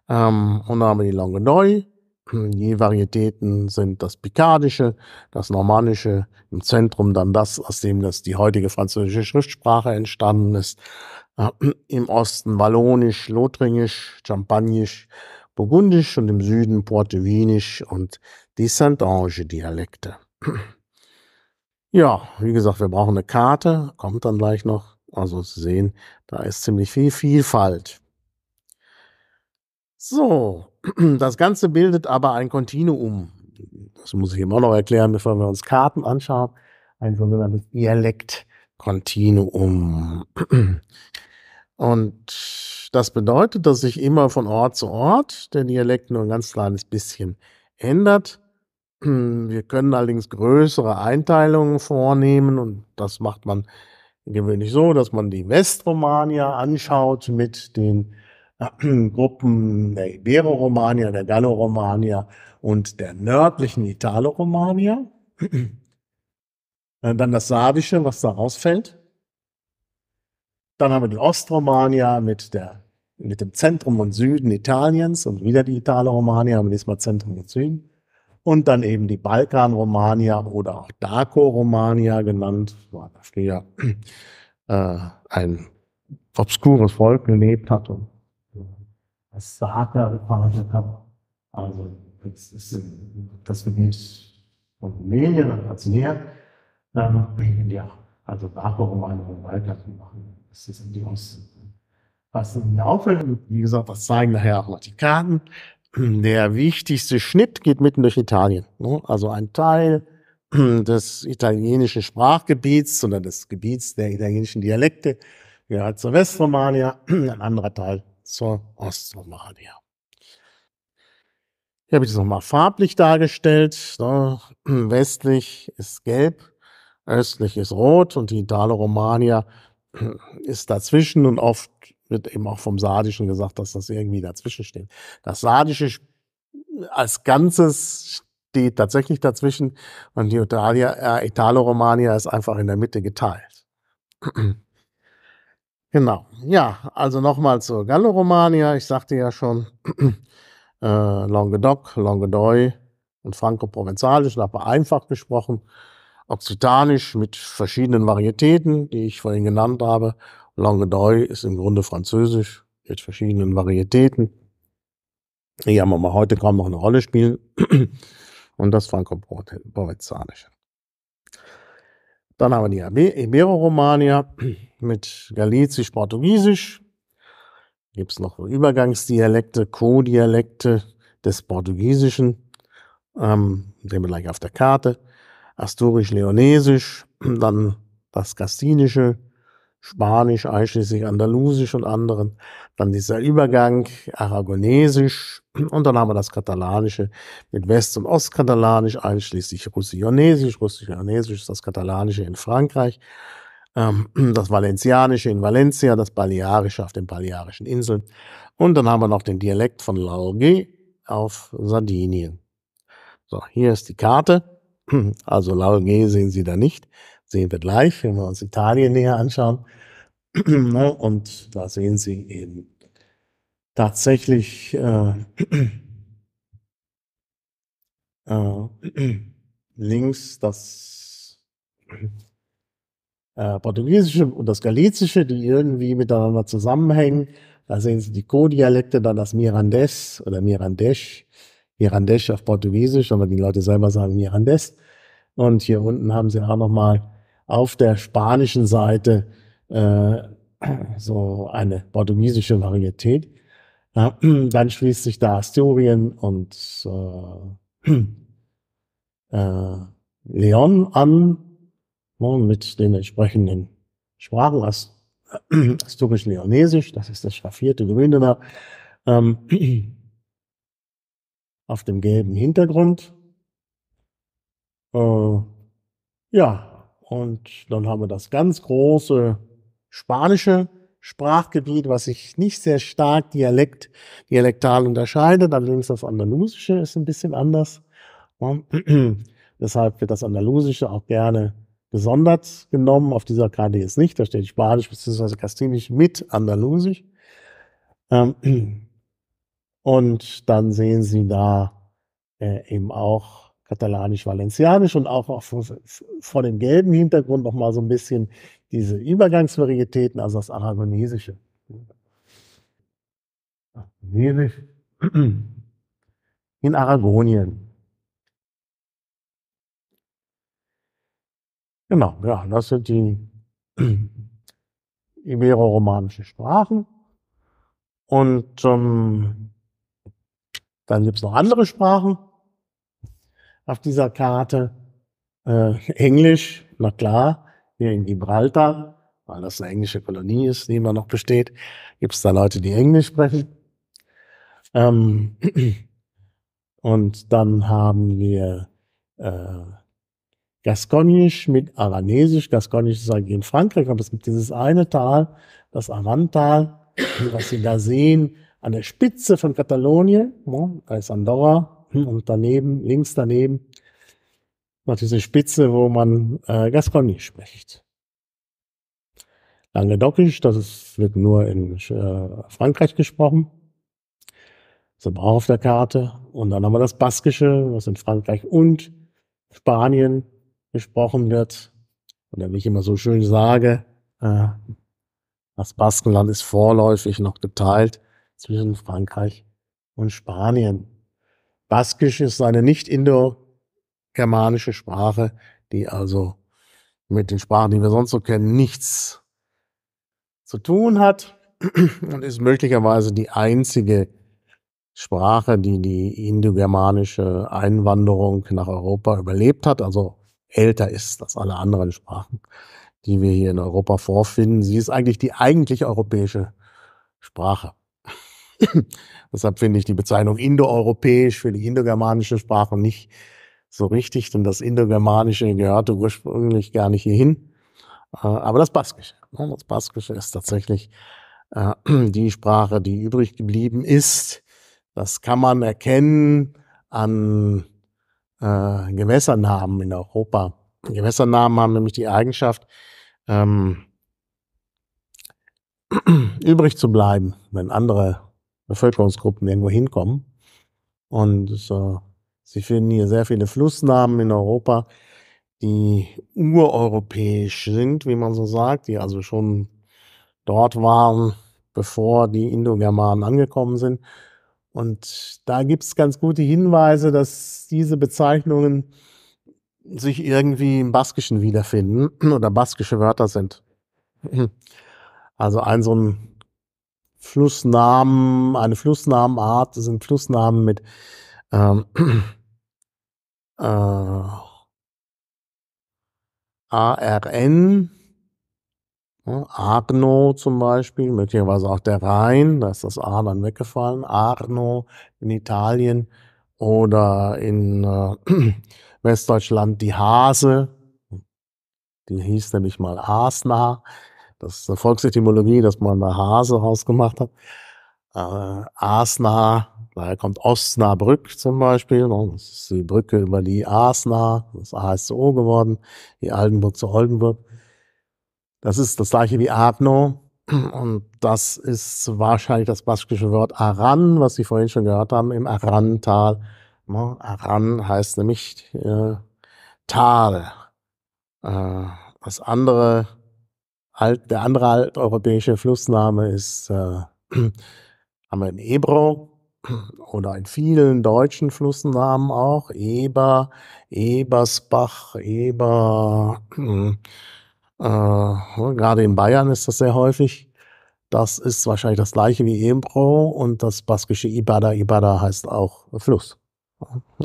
Ähm, und dann haben wir die Languedoc, Je Varietäten sind das Picardische, das Normannische, im Zentrum dann das, aus dem das die heutige französische Schriftsprache entstanden ist. Äh, Im Osten Wallonisch, Lothringisch, Champagnisch, Burgundisch und im Süden Portevinisch und die Saint-Ange-Dialekte. Ja, wie gesagt, wir brauchen eine Karte, kommt dann gleich noch. Also zu sehen, da ist ziemlich viel Vielfalt. So, das Ganze bildet aber ein Kontinuum. Das muss ich eben auch noch erklären, bevor wir uns Karten anschauen. Ein sogenanntes Dialektkontinuum. Und das bedeutet, dass sich immer von Ort zu Ort der Dialekt nur ein ganz kleines bisschen ändert. Wir können allerdings größere Einteilungen vornehmen und das macht man gewöhnlich so, dass man die Westromania anschaut mit den Gruppen der Ibero-Romagna, der Gallo-Romagna und der nördlichen Italo-Romagna. Dann das Sabische, was da rausfällt. Dann haben wir die Ostromania mit, der, mit dem Zentrum und Süden Italiens und wieder die Italo-Romania, aber diesmal Zentrum und Süden. Und dann eben die Balkan-Romania oder auch Daco-Romania genannt, wo da früher äh, ein obskures Volk gelebt hat und Sata verhandelt habe. Also das ist das Gebiet von Rumänien ähm, also und Brasilien. Ähm, ja, also warum eine Wahlkarte machen, das ist in die Aussage. Was in auffällt, wie gesagt, das zeigen nachher auch noch die Karten. Der wichtigste Schnitt geht mitten durch Italien. Ne? Also ein Teil des italienischen Sprachgebiets, sondern des Gebiets der italienischen Dialekte gehört zur Westromania, ein anderer Teil zur Ostromaria. Hier habe ich das nochmal farblich dargestellt. Ne? Westlich ist gelb, östlich ist rot und die Dalo Romania ist dazwischen und oft wird eben auch vom Sardischen gesagt, dass das irgendwie dazwischen steht. Das Sardische als Ganzes steht tatsächlich dazwischen und die äh, Italo-Romania ist einfach in der Mitte geteilt. Genau. Ja, also nochmal zur Gallo-Romania. Ich sagte ja schon, äh, Languedoc, Languedoc und Franco-Provenzalisch, da habe einfach gesprochen. Occitanisch mit verschiedenen Varietäten, die ich vorhin genannt habe. Languedoc ist im Grunde französisch mit verschiedenen Varietäten. Die haben wir mal heute kaum noch eine Rolle spielen. Und das Franco-Provenzalische. Dann haben wir die Ibero-Romania mit Galizisch, Portugiesisch. Gibt es noch Übergangsdialekte, Co-Dialekte des Portugiesischen. Ähm, sehen wir gleich auf der Karte. Asturisch-Leonesisch, dann das Kastinische, Spanisch, einschließlich Andalusisch und anderen. Dann dieser Übergang, Aragonesisch, und dann haben wir das Katalanische mit West- und Ostkatalanisch, einschließlich Russionesisch. Russionesisch ist das Katalanische in Frankreich, ähm, das Valencianische in Valencia, das Balearische auf den Balearischen Inseln. Und dann haben wir noch den Dialekt von Lauge auf Sardinien. So, hier ist die Karte. Also Lauge sehen Sie da nicht. Sehen wir gleich, wenn wir uns Italien näher anschauen. Und da sehen Sie eben tatsächlich äh, äh, links das äh, Portugiesische und das Galizische, die irgendwie miteinander zusammenhängen. Da sehen Sie die Co-Dialekte, dann das Mirandes oder Mirandesch. Mirandesch auf Portugiesisch, aber die Leute selber sagen Mirandes. Und hier unten haben Sie auch nochmal auf der spanischen Seite äh, so eine portugiesische Varietät. dann schließt sich da Asturien und äh, äh, Leon an, ne, mit den entsprechenden Sprachen, Asturisch-Leonesisch, das ist das schraffierte Gewinde da, ähm, auf dem gelben Hintergrund. Äh, ja, und dann haben wir das ganz große Spanische, Sprachgebiet, was sich nicht sehr stark Dialekt, dialektal unterscheidet. Allerdings das Andalusische ist ein bisschen anders. Deshalb wird das Andalusische auch gerne gesondert genommen. Auf dieser Karte jetzt nicht. Da steht Spanisch bzw. Kastilisch mit Andalusisch. Ähm, und dann sehen Sie da äh, eben auch katalanisch-valencianisch und auch, vor, vor dem gelben Hintergrund nochmal so ein bisschen diese Übergangsvarietäten, also das Aragonesische. in Aragonien. Genau, ja, das sind die ibero-romanischen Sprachen. Und ähm, dann gibt es noch andere Sprachen auf dieser Karte. Äh, Englisch, na klar hier in Gibraltar, weil das eine englische Kolonie ist, die immer noch besteht, gibt es da Leute, die Englisch sprechen. Ähm, und dann haben wir äh, Gasconisch mit Aranesisch. Gasconisch ist eigentlich in Frankreich, aber es gibt dieses eine Tal, das Arantal, was Sie da sehen, an der Spitze von Katalonien, ne, da ist Andorra und daneben, links daneben, war diese Spitze, wo man äh, Gastronomie spricht. Languedocisch, das ist, wird nur in äh, Frankreich gesprochen. Das ist aber auch auf der Karte. Und dann haben wir das Baskische, was in Frankreich und Spanien gesprochen wird. Und wenn ich immer so schön sage, äh, das Baskenland ist vorläufig noch geteilt zwischen Frankreich und Spanien. Baskisch ist eine nicht indo germanische Sprache, die also mit den Sprachen, die wir sonst so kennen, nichts zu tun hat und ist möglicherweise die einzige Sprache, die die indogermanische Einwanderung nach Europa überlebt hat, also älter ist als alle anderen Sprachen, die wir hier in Europa vorfinden. Sie ist eigentlich die eigentlich europäische Sprache. Deshalb finde ich die Bezeichnung indoeuropäisch für die indogermanische Sprache nicht so richtig, denn das Indogermanische gehörte ursprünglich gar nicht hierhin. Äh, aber das Baskische, ne? das Baskische ist tatsächlich äh, die Sprache, die übrig geblieben ist. Das kann man erkennen an äh, Gewässernamen in Europa. Gewässernamen haben nämlich die Eigenschaft, ähm, übrig zu bleiben, wenn andere Bevölkerungsgruppen irgendwo hinkommen. Und äh, Sie finden hier sehr viele Flussnamen in Europa, die ureuropäisch sind, wie man so sagt, die also schon dort waren, bevor die Indogermanen angekommen sind. Und da gibt es ganz gute Hinweise, dass diese Bezeichnungen sich irgendwie im Baskischen wiederfinden oder baskische Wörter sind. Also ein so ein Flussnamen, eine Flussnamenart sind Flussnamen mit ähm, äh, ARN, ne, Arno zum Beispiel, möglicherweise auch der Rhein, da ist das A dann weggefallen, Arno in Italien oder in äh, Westdeutschland die Hase, die hieß nämlich mal Hasna, das ist eine Volksetymologie, dass man bei Hase rausgemacht hat, äh, Asna Daher kommt Osnabrück zum Beispiel. Ne? Das ist die Brücke über die Asna, das A ist zu O geworden, die Altenburg zu Oldenburg. Das ist das gleiche wie Adno. Und das ist wahrscheinlich das baskische Wort Aran, was Sie vorhin schon gehört haben, im Aran-Tal. Ne? Aran heißt nämlich äh, Tal. Äh, das andere, alt, der andere alteuropäische Flussname ist, äh, haben wir in Ebro, oder in vielen deutschen Flussnamen auch, Eber, Ebersbach, Eber, äh, äh, gerade in Bayern ist das sehr häufig. Das ist wahrscheinlich das gleiche wie Ebro und das baskische Ibada. Ibada heißt auch Fluss.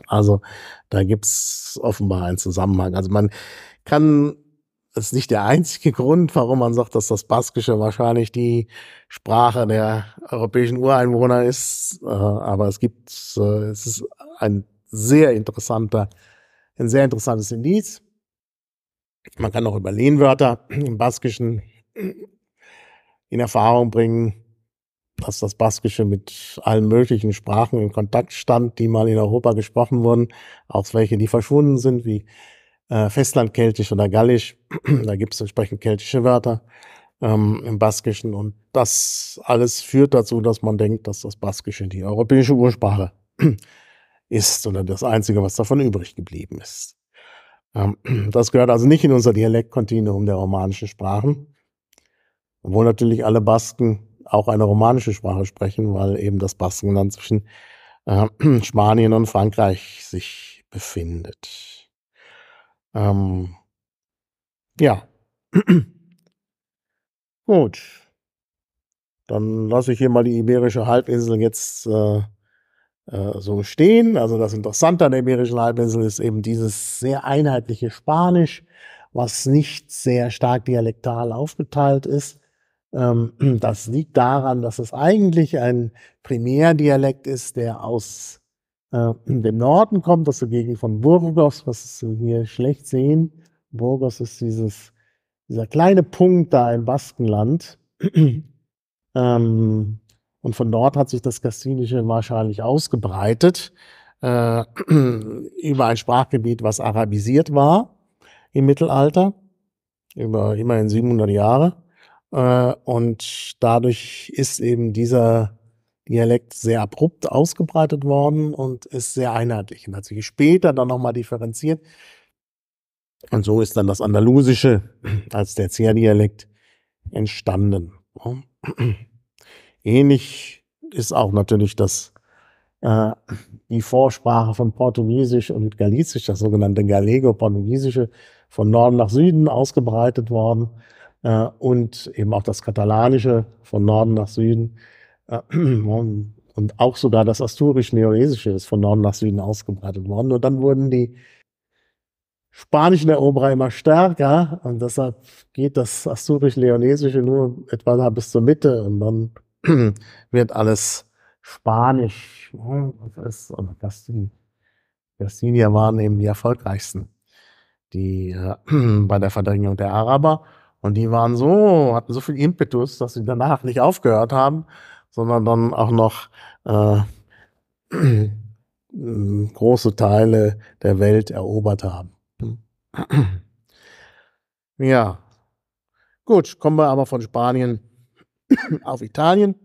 Also da gibt es offenbar einen Zusammenhang. Also man kann das ist nicht der einzige Grund, warum man sagt, dass das Baskische wahrscheinlich die Sprache der europäischen Ureinwohner ist. Äh, aber es gibt, äh, es ist ein sehr interessanter, ein sehr interessantes Indiz. Man kann auch über Lehnwörter im Baskischen in Erfahrung bringen, dass das Baskische mit allen möglichen Sprachen in Kontakt stand, die mal in Europa gesprochen wurden, auch welche, die verschwunden sind, wie äh, Festlandkeltisch oder Gallisch. da gibt es entsprechend keltische Wörter ähm, im Baskischen. Und das alles führt dazu, dass man denkt, dass das Baskische die europäische Ursprache ist oder das Einzige, was davon übrig geblieben ist. Ähm, das gehört also nicht in unser Dialektkontinuum der romanischen Sprachen, obwohl natürlich alle Basken auch eine romanische Sprache sprechen, weil eben das Baskenland zwischen äh, Spanien und Frankreich sich befindet. Ähm, ja. Gut. Dann lasse ich hier mal die Iberische Halbinsel jetzt äh, äh, so stehen. Also das Interessante an der Iberischen Halbinsel ist eben dieses sehr einheitliche Spanisch, was nicht sehr stark dialektal aufgeteilt ist. Ähm, das liegt daran, dass es eigentlich ein Primärdialekt ist, der aus äh, in den Norden kommt, aus der von Burgos, was Sie hier schlecht sehen. Burgos ist dieses, dieser kleine Punkt da im Baskenland. ähm, und von dort hat sich das Kastilische wahrscheinlich ausgebreitet äh, über ein Sprachgebiet, was arabisiert war im Mittelalter, über immerhin 700 Jahre. Äh, und dadurch ist eben dieser Dialekt sehr abrupt ausgebreitet worden und ist sehr einheitlich und hat sich später dann nochmal differenziert. Und so ist dann das Andalusische als der Dialekt entstanden. Ähnlich ist auch natürlich das, äh, die Vorsprache von Portugiesisch und Galicisch, das sogenannte galego portugiesische von Norden nach Süden ausgebreitet worden äh, und eben auch das Katalanische von Norden nach Süden äh, Und auch sogar das Asturisch-Neoesische ist von Norden nach Süden ausgebreitet worden. Und dann wurden die spanischen Eroberer immer stärker. Und deshalb geht das Asturisch-Leonesische nur etwa da bis zur Mitte. Und dann wird alles Spanisch. Und Gastin, Gastinier waren eben die erfolgreichsten, die äh, bei der Verdrängung der Araber. Und die waren so, hatten so viel Impetus, dass sie danach nicht aufgehört haben, sondern dann auch noch äh, große Teile der Welt erobert haben. Ja, gut, kommen wir aber von Spanien auf Italien,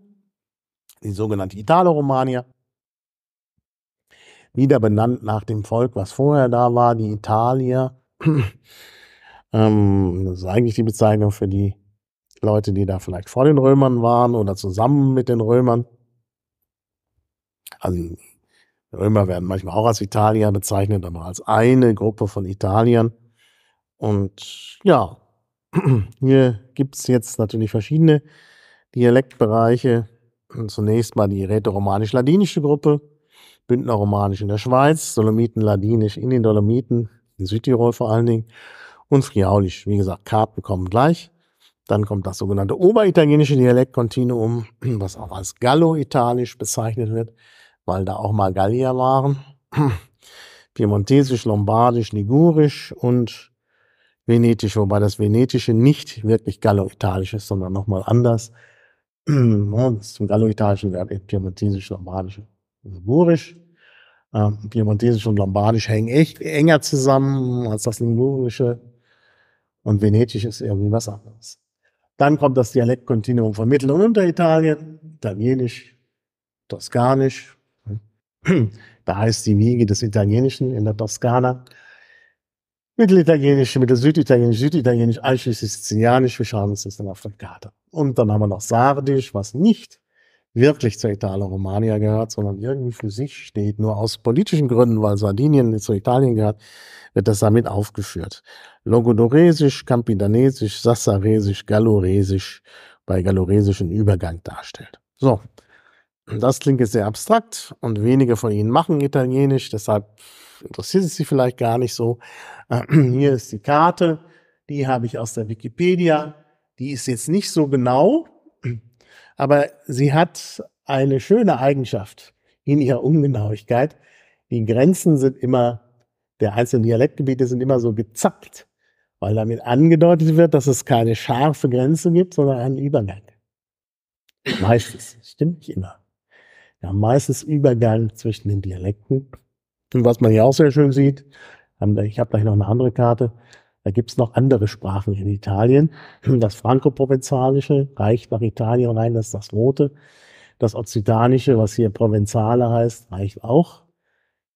die sogenannte Italo-Romania. Wieder benannt nach dem Volk, was vorher da war, die Italier. Ähm, das ist eigentlich die Bezeichnung für die Leute, die da vielleicht vor den Römern waren oder zusammen mit den Römern. Also Römer werden manchmal auch als Italier bezeichnet, aber als eine Gruppe von Italiern. Und ja, hier gibt es jetzt natürlich verschiedene Dialektbereiche. Zunächst mal die rätoromanisch-ladinische Gruppe, Bündner-Romanisch in der Schweiz, Dolomiten-Ladinisch in den Dolomiten, in Südtirol vor allen Dingen und Friaulisch. Wie gesagt, Karten kommen gleich. Dann kommt das sogenannte oberitalienische Dialektkontinuum, was auch als Gallo-Italisch bezeichnet wird, weil da auch mal Gallier waren. Piemontesisch, Lombardisch, Ligurisch und Venetisch, wobei das Venetische nicht wirklich Gallo-Italisch ist, sondern nochmal anders. Zum gallo galloitalischen werden Piemontesisch, Lombardisch, Ligurisch. Ähm, Piemontesisch und Lombardisch hängen echt enger zusammen als das Ligurische. Und Venetisch ist irgendwie was anderes. Dann kommt das Dialektkontinuum von Mittel- und Unteritalien, Italienisch, Toskanisch. Da heißt die Wiege des Italienischen in der Toskana. Mittelitalienisch, Mittelsüditalienisch, Süditalienisch, einschließlich Sizilianisch. Wir schauen uns das dann auf der Karte. Und dann haben wir noch Sardisch, was nicht wirklich zur Italo-Romania gehört, sondern irgendwie für sich steht. Nur aus politischen Gründen, weil Sardinien zu Italien gehört, wird das damit aufgeführt. Logodoresisch, Campidanesisch, Sassaresisch, Galloresisch bei Galloresischen Übergang darstellt. So, das klingt jetzt sehr abstrakt und wenige von Ihnen machen Italienisch, deshalb interessiert es Sie vielleicht gar nicht so. Hier ist die Karte, die habe ich aus der Wikipedia. Die ist jetzt nicht so genau, aber sie hat eine schöne Eigenschaft in ihrer Ungenauigkeit. Die Grenzen sind immer, der einzelnen Dialektgebiete sind immer so gezackt, weil damit angedeutet wird, dass es keine scharfe Grenze gibt, sondern einen Übergang. Meistens, stimmt nicht immer. Ja, meistens Übergang zwischen den Dialekten. Und was man hier auch sehr schön sieht, ähm, ich habe gleich noch eine andere Karte, da gibt es noch andere Sprachen in Italien. Das franco provenzalische reicht nach Italien rein, das ist das Rote. Das Okzitanische, was hier Provenzale heißt, reicht auch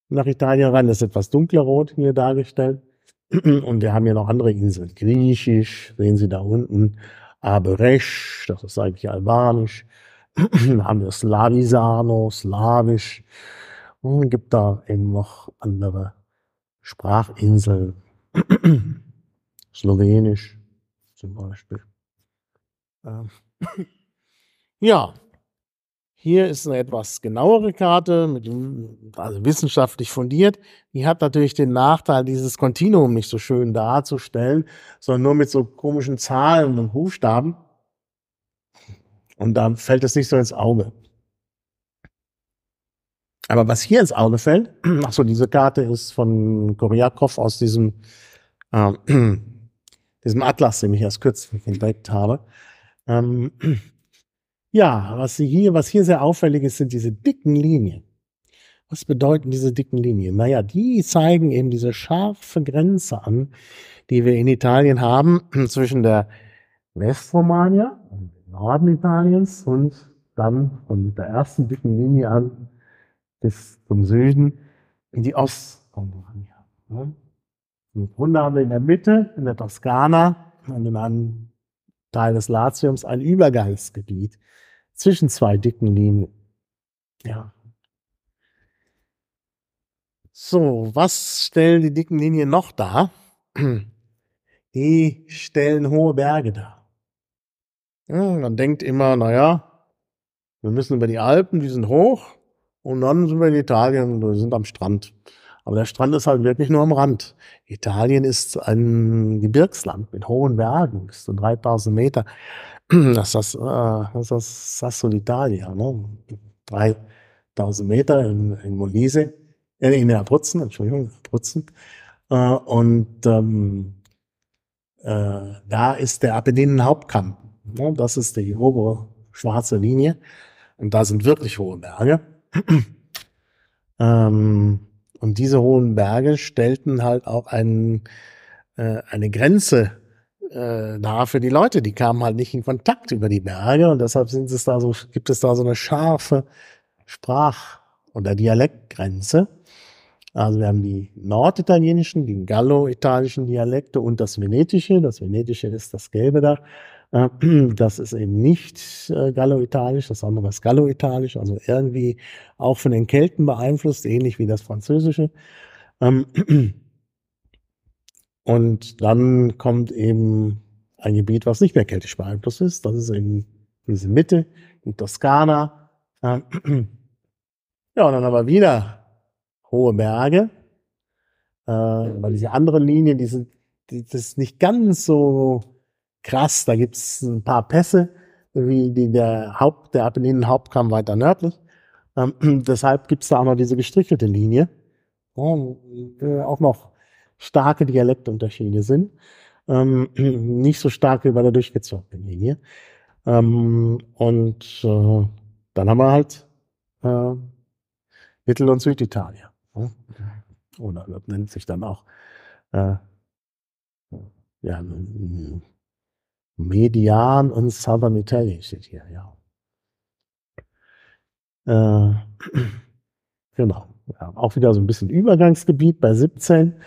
nach Italien rein. Das ist etwas dunkler Rot hier dargestellt. Und wir haben hier noch andere Inseln. Griechisch, sehen Sie da unten. Aberesch, das ist eigentlich Albanisch. Dann haben wir Slavisano, Slavisch. Und gibt da eben noch andere Sprachinseln. Slowenisch zum Beispiel. Ähm. Ja, hier ist eine etwas genauere Karte, mit, also wissenschaftlich fundiert. Die hat natürlich den Nachteil, dieses Kontinuum nicht so schön darzustellen, sondern nur mit so komischen Zahlen und Buchstaben. Und da fällt es nicht so ins Auge. Aber was hier ins Auge fällt, ach so, diese Karte ist von Koryakov aus diesem ähm, diesem Atlas, den ich erst kürzlich entdeckt habe. Ähm, ja, was hier, was hier sehr auffällig ist, sind diese dicken Linien. Was bedeuten diese dicken Linien? Naja, die zeigen eben diese scharfe Grenze an, die wir in Italien haben zwischen der Westromania, und dem Norden Italiens, und dann von der ersten dicken Linie an bis zum Süden in die Ostromania. Im Grunde haben wir in der Mitte, in der Toskana, an dem anderen Teil des Latiums, ein Übergangsgebiet zwischen zwei dicken Linien. Ja. So, was stellen die dicken Linien noch dar? Die stellen hohe Berge dar. Ja, man denkt immer, naja, wir müssen über die Alpen, die sind hoch, und dann sind wir in Italien und sind am Strand. Aber der Strand ist halt wirklich nur am Rand. Italien ist ein Gebirgsland mit hohen Bergen, bis zu 3000 Meter. Das ist das, äh, das, ist das Solitalia, ne? 3000 Meter in, in Molise, äh, in Abruzzen, Entschuldigung, Abruzzen. Äh, und ähm, äh, da ist der Apenninen Hauptkamm. Ne? Das ist die obere schwarze Linie. Und da sind wirklich hohe Berge. ähm, und diese hohen Berge stellten halt auch einen, äh, eine Grenze äh, dar für die Leute. Die kamen halt nicht in Kontakt über die Berge und deshalb sind es da so, gibt es da so eine scharfe Sprach- oder Dialektgrenze. Also wir haben die norditalienischen, die gallo-italischen Dialekte und das venetische. Das venetische ist das Gelbe da. Äh, das ist eben nicht äh, galloitalisch, das andere ist galloitalisch, also irgendwie auch von den Kelten beeinflusst, ähnlich wie das Französische. Ähm, und dann kommt eben ein Gebiet, was nicht mehr keltisch beeinflusst ist. Das ist eben diese Mitte, die Toskana. Äh, ja, und dann aber wieder hohe Berge. Weil diese andere Linien, die, sind, das ist nicht ganz so krass, da gibt es ein paar Pässe, wie die, der Haupt, der Apenninen-Hauptkamm weiter nördlich. Ähm, deshalb gibt es da auch noch diese gestrichelte Linie, wo äh, auch noch starke Dialektunterschiede sind. Ähm, nicht so stark wie bei der durchgezogenen Linie. Ähm, und äh, dann haben wir halt äh, Mittel- und Süditalien. Ne? Oder das nennt sich dann auch äh, ja, Median und Southern Italy steht hier, ja. Äh, genau. Ja, auch wieder so ein bisschen Übergangsgebiet bei 17.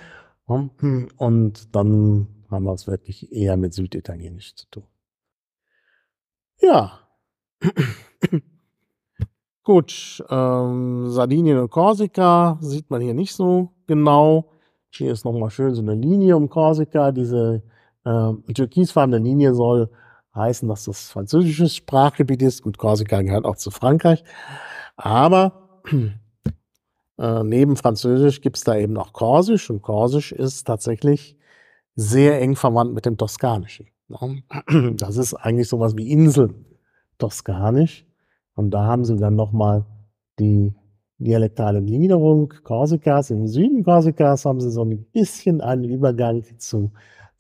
Hm, hm, und dann haben wir es wirklich eher mit Süditalienisch zu tun. Ja. Gut, ähm, Sardinien und Korsika sieht man hier nicht so genau. Hier ist nochmal schön so eine Linie um Korsika, diese äh, türkisfarbene Linie soll heißen, dass das französisches Sprachgebiet ist. Gut, Korsika gehört auch zu Frankreich. Aber äh, neben Französisch gibt es da eben auch Korsisch und Korsisch ist tatsächlich sehr eng verwandt mit dem Toskanischen. Ne? Das ist eigentlich sowas wie Insel Toskanisch. Und da haben sie dann nochmal die dialektale Niederung Korsikas. Im Süden Korsikas haben sie so ein bisschen einen Übergang zu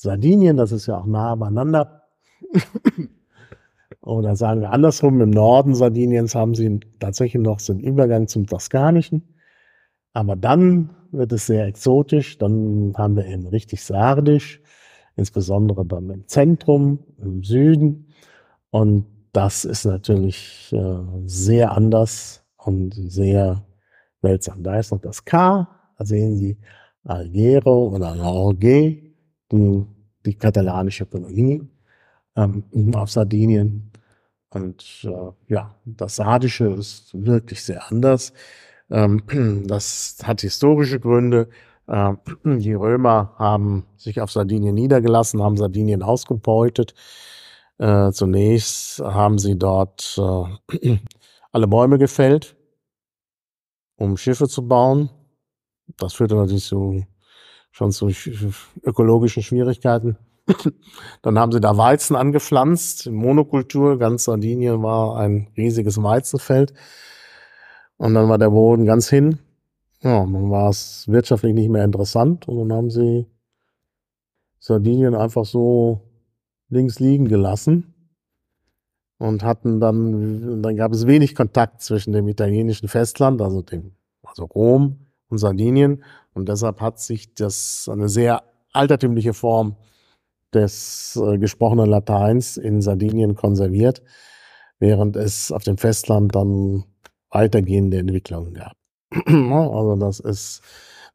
Sardinien, das ist ja auch nah beieinander. Oder sagen wir andersrum, im Norden Sardiniens haben sie tatsächlich noch so einen Übergang zum Toskanischen. Aber dann wird es sehr exotisch, dann haben wir eben richtig sardisch, insbesondere beim Zentrum, im Süden. Und das ist natürlich äh, sehr anders und sehr seltsam. Da ist noch das K, da sehen Sie Algero oder Lorge, die katalanische Kolonie ähm, auf Sardinien. Und äh, ja, das Sardische ist wirklich sehr anders. Ähm, das hat historische Gründe. Ähm, die Römer haben sich auf Sardinien niedergelassen, haben Sardinien ausgebeutet. Äh, zunächst haben sie dort äh, alle Bäume gefällt, um Schiffe zu bauen. Das führte natürlich zu schon zu ökologischen Schwierigkeiten. Dann haben sie da Weizen angepflanzt, Monokultur. Ganz Sardinien war ein riesiges Weizenfeld. Und dann war der Boden ganz hin. Ja, dann war es wirtschaftlich nicht mehr interessant. Und dann haben sie Sardinien einfach so links liegen gelassen und hatten dann, dann gab es wenig Kontakt zwischen dem italienischen Festland, also dem, also Rom und Sardinien und deshalb hat sich das eine sehr altertümliche Form des äh, gesprochenen Lateins in Sardinien konserviert, während es auf dem Festland dann weitergehende Entwicklungen gab. also das ist,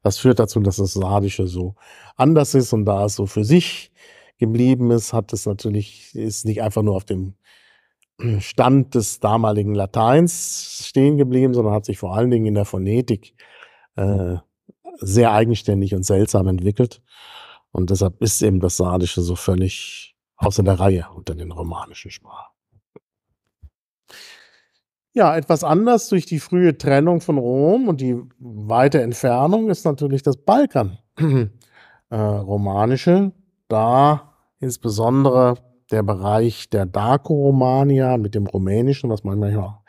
das führt dazu, dass das Sardische so anders ist und da es so für sich geblieben ist, hat es natürlich, ist nicht einfach nur auf dem äh, Stand des damaligen Lateins stehen geblieben, sondern hat sich vor allen Dingen in der Phonetik äh, sehr eigenständig und seltsam entwickelt. Und deshalb ist eben das Salische so völlig außer der Reihe unter den romanischen Sprachen. Ja, etwas anders durch die frühe Trennung von Rom und die weite Entfernung ist natürlich das Balkan äh, romanische, da insbesondere der Bereich der Daco-Romania mit dem rumänischen, was man manchmal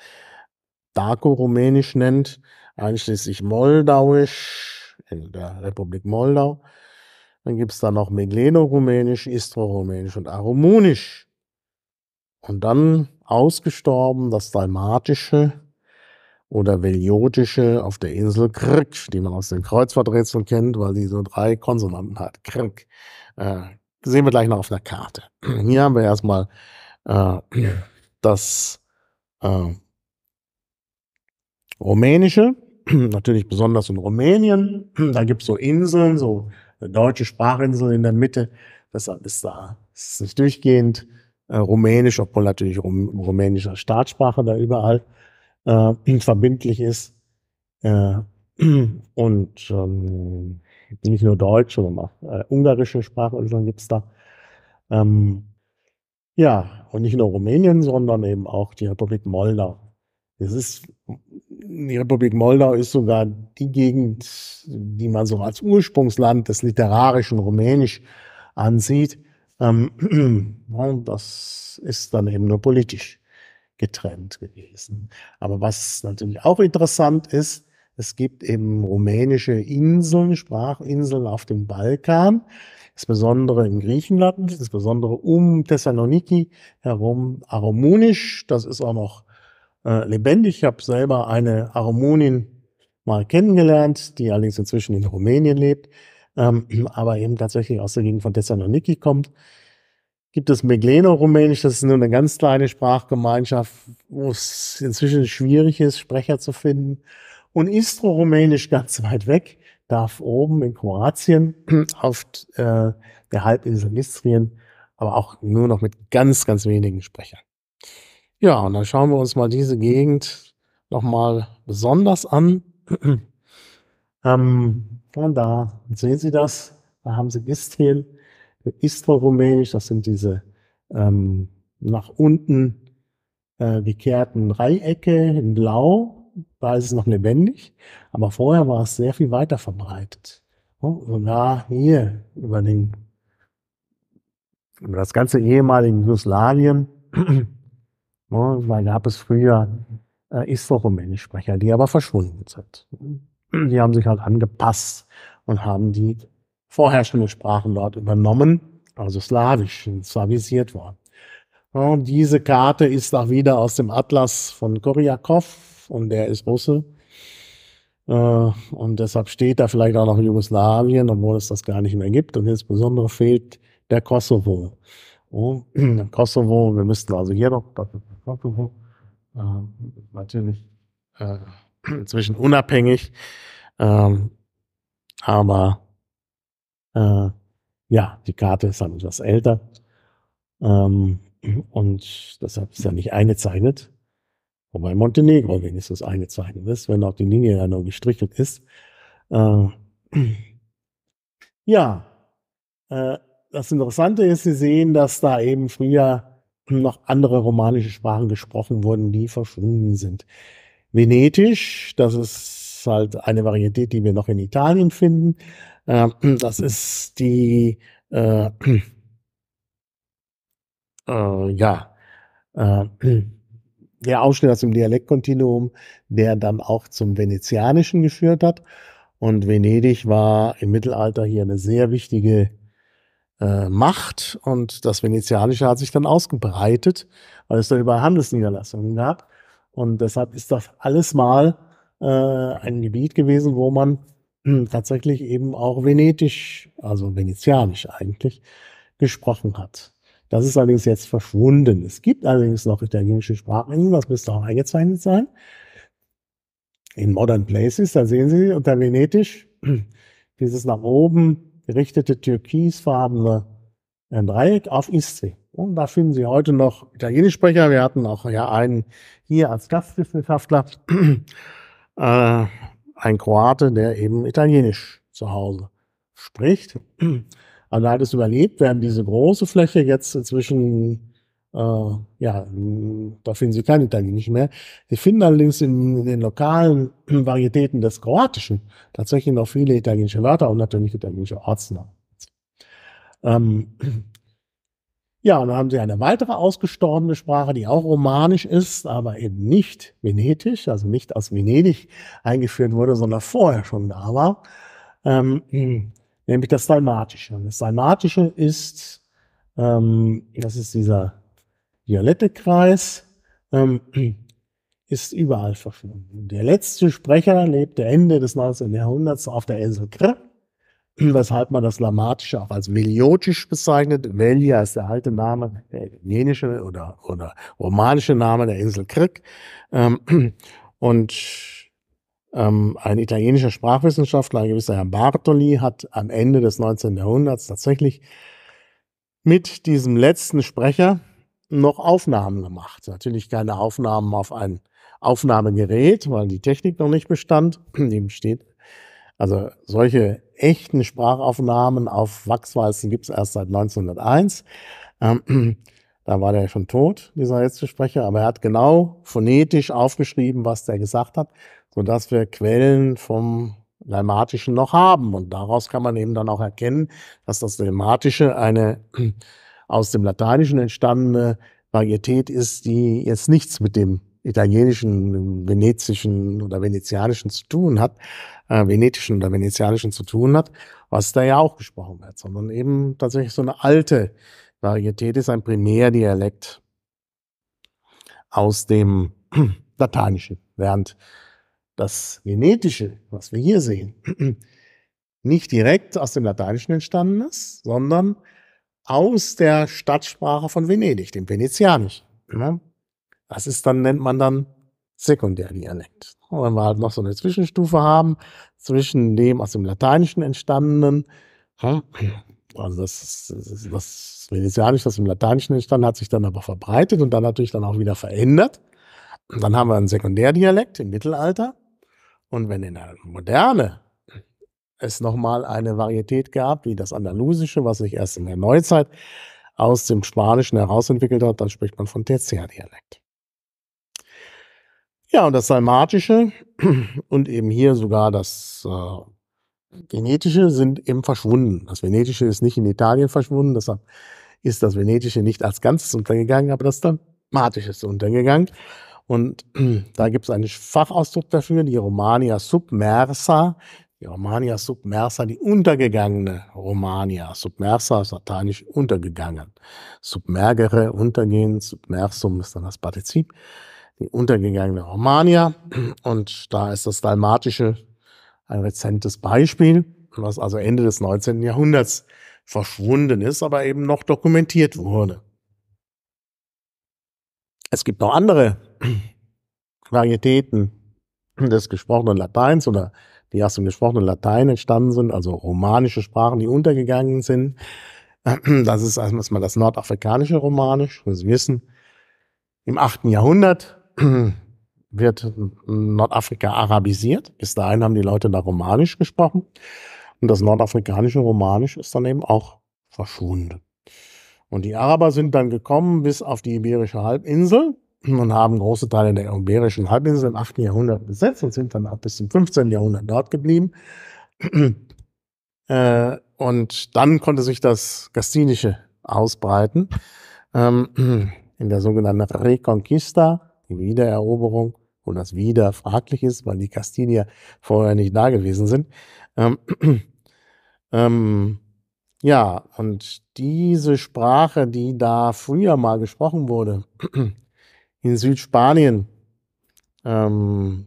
Daco-rumänisch nennt, einschließlich moldauisch, in der Republik Moldau. Dann gibt es da noch Megleno-Rumänisch, Istro-Rumänisch und Arumunisch. Und dann ausgestorben das Dalmatische oder Veliotische auf der Insel Krk, die man aus den Kreuzworträtseln kennt, weil die so drei Konsonanten hat. Krk. Äh, sehen wir gleich noch auf der Karte. Hier haben wir erstmal äh, das äh, Rumänische, natürlich besonders in Rumänien. Da gibt es so Inseln, so eine deutsche Sprachinsel in der Mitte. Das ist da. Das ist nicht durchgehend äh, rumänisch, obwohl natürlich rum, rumänischer Staatssprache da überall äh, verbindlich ist. Äh, und ähm, nicht nur Deutsch, sondern auch äh, ungarische Sprachinseln gibt es da. Ähm, ja, und nicht nur Rumänien, sondern eben auch die Republik Moldau. Das ist die Republik Moldau ist sogar die Gegend, die man so als Ursprungsland des literarischen Rumänisch ansieht. Ähm, das ist dann eben nur politisch getrennt gewesen. Aber was natürlich auch interessant ist, es gibt eben rumänische Inseln, Sprachinseln auf dem Balkan, insbesondere in Griechenland, insbesondere um Thessaloniki herum, Aromunisch, das ist auch noch äh, lebendig. Ich habe selber eine Aromonin mal kennengelernt, die allerdings inzwischen in Rumänien lebt, ähm, aber eben tatsächlich aus der Gegend von Thessaloniki kommt. Gibt es Megleno-Rumänisch, das ist nur eine ganz kleine Sprachgemeinschaft, wo es inzwischen schwierig ist, Sprecher zu finden. Und Istro-Rumänisch ganz weit weg, darf oben in Kroatien auf äh, der Halbinsel Istrien, aber auch nur noch mit ganz, ganz wenigen Sprechern. Ja, und dann schauen wir uns mal diese Gegend nochmal besonders an. ähm, und da sehen Sie das, da haben Sie Istel, Istro-Rumänisch, das sind diese ähm, nach unten äh, gekehrten Dreiecke in Blau. Da ist es noch lebendig, aber vorher war es sehr viel weiter verbreitet. Oh, und da hier über, den, über das ganze ehemalige Jugoslawien Ne? Weil gab es früher äh, Istro-Rumänischsprecher, die aber verschwunden sind. Die haben sich halt angepasst und haben die vorherrschende Sprachen dort übernommen, also slawisch, slavisiert worden. Ja, diese Karte ist auch wieder aus dem Atlas von Koryakov und der ist Russe. Äh, und deshalb steht da vielleicht auch noch Jugoslawien, obwohl es das gar nicht mehr gibt. Und insbesondere fehlt der Kosovo. Oh, Kosovo, wir müssten also hier noch Kosovo ähm, natürlich äh, inzwischen unabhängig. Ähm, aber äh, ja, die Karte ist dann halt etwas älter. Ähm, und deshalb ist ja nicht eingezeichnet. Wobei Montenegro wenigstens eingezeichnet ist, wenn auch die Linie ja nur gestrichelt ist. ja, äh, das Interessante ist, Sie sehen, dass da eben früher noch andere romanische Sprachen gesprochen wurden, die verschwunden sind. Venetisch, das ist halt eine Varietät, die wir noch in Italien finden. Ähm, das ist die, äh, äh, ja, äh, der Ausschnitt aus dem Dialektkontinuum, der dann auch zum Venezianischen geführt hat. Und Venedig war im Mittelalter hier eine sehr wichtige äh, Macht und das Venezianische hat sich dann ausgebreitet, weil es da über Handelsniederlassungen gab. Und deshalb ist das alles mal äh, ein Gebiet gewesen, wo man äh, tatsächlich eben auch venetisch, also venezianisch eigentlich, gesprochen hat. Das ist allerdings jetzt verschwunden. Es gibt allerdings noch italienische Sprachinseln, das müsste auch eingezeichnet sein. In Modern Places, da sehen Sie unter Venetisch hm, dieses nach oben gerichtete türkisfarbene äh, Dreieck auf Istri. Und da finden Sie heute noch Italienischsprecher. Wir hatten auch ja einen hier als Gastwissenschaftler, äh, ein Kroate, der eben Italienisch zu Hause spricht. Aber also da hat es überlebt. während diese große Fläche jetzt inzwischen äh, ja, da finden Sie kein Italienisch mehr. Sie finden allerdings in den lokalen Varietäten des Kroatischen tatsächlich noch viele italienische Wörter und natürlich italienische Ortsnamen. Ähm, ja, und dann haben sie eine weitere ausgestorbene Sprache, die auch romanisch ist, aber eben nicht venetisch, also nicht aus Venedig eingeführt wurde, sondern vorher schon da war, ähm, nämlich das Dalmatische. Und das Dalmatische ist, ähm, das ist dieser violette Kreis ähm, ist überall verschwunden. Der letzte Sprecher lebte Ende des 19. Jahrhunderts auf der Insel Kr, weshalb man das Lamatische auch als meliotisch bezeichnet. Melia ist der alte Name, der jenische oder, oder romanische Name der Insel Krk. Ähm, und ähm, ein italienischer Sprachwissenschaftler, ein gewisser Herr Bartoli, hat am Ende des 19. Jahrhunderts tatsächlich mit diesem letzten Sprecher noch Aufnahmen gemacht. Natürlich keine Aufnahmen auf ein Aufnahmegerät, weil die Technik noch nicht bestand. Die besteht. Also solche echten Sprachaufnahmen auf Wachsweißen gibt es erst seit 1901. Ähm, da war der schon tot, dieser letzte Sprecher, aber er hat genau phonetisch aufgeschrieben, was der gesagt hat, sodass wir Quellen vom Dalmatischen noch haben. Und daraus kann man eben dann auch erkennen, dass das Dalmatische eine aus dem Lateinischen entstandene Varietät ist, die jetzt nichts mit dem italienischen, venetischen oder venezianischen zu tun hat, äh, venetischen oder venezianischen zu tun hat, was da ja auch gesprochen wird, sondern eben tatsächlich so eine alte Varietät ist, ein Primärdialekt aus dem Lateinischen, während das Venetische, was wir hier sehen, nicht direkt aus dem Lateinischen entstanden ist, sondern aus der Stadtsprache von Venedig, dem Venezianisch. Ne? Das ist dann, nennt man dann Sekundärdialekt. Und wenn wir halt noch so eine Zwischenstufe haben, zwischen dem aus dem Lateinischen entstandenen, hm? also das, das, das Venezianisch, das im Lateinischen entstanden, hat sich dann aber verbreitet und dann natürlich dann auch wieder verändert. Und dann haben wir einen Sekundärdialekt im Mittelalter. Und wenn in der Moderne es nochmal eine Varietät gab, wie das Andalusische, was sich erst in der Neuzeit aus dem Spanischen herausentwickelt hat, dann spricht man von Tertiärdialekt. Ja, und das Salmatische und eben hier sogar das äh, Venetische sind eben verschwunden. Das Venetische ist nicht in Italien verschwunden, deshalb ist das Venetische nicht als Ganzes untergegangen, aber das Salmatische ist untergegangen. Und da gibt es einen Fachausdruck dafür, die Romania submersa, die Romania submersa, die untergegangene Romania. Submersa ist lateinisch untergegangen. Submergere, untergehen, submersum ist dann das Partizip. Die untergegangene Romania. Und da ist das Dalmatische ein rezentes Beispiel, was also Ende des 19. Jahrhunderts verschwunden ist, aber eben noch dokumentiert wurde. Es gibt noch andere Varietäten des gesprochenen Lateins oder die aus dem gesprochenen Latein entstanden sind, also romanische Sprachen, die untergegangen sind. Das ist erstmal das nordafrikanische Romanisch, wie Sie wissen. Im 8. Jahrhundert wird Nordafrika arabisiert. Bis dahin haben die Leute da Romanisch gesprochen. Und das nordafrikanische Romanisch ist dann eben auch verschwunden. Und die Araber sind dann gekommen bis auf die Iberische Halbinsel und haben große Teile der Iberischen Halbinsel im 8. Jahrhundert besetzt und sind dann ab bis zum 15. Jahrhundert dort geblieben. äh, und dann konnte sich das Gastinische ausbreiten ähm, in der sogenannten Reconquista, die Wiedereroberung, wo das wieder fraglich ist, weil die Kastinier vorher nicht da gewesen sind. Ähm, ähm, ja, und diese Sprache, die da früher mal gesprochen wurde, in Südspanien. Ähm,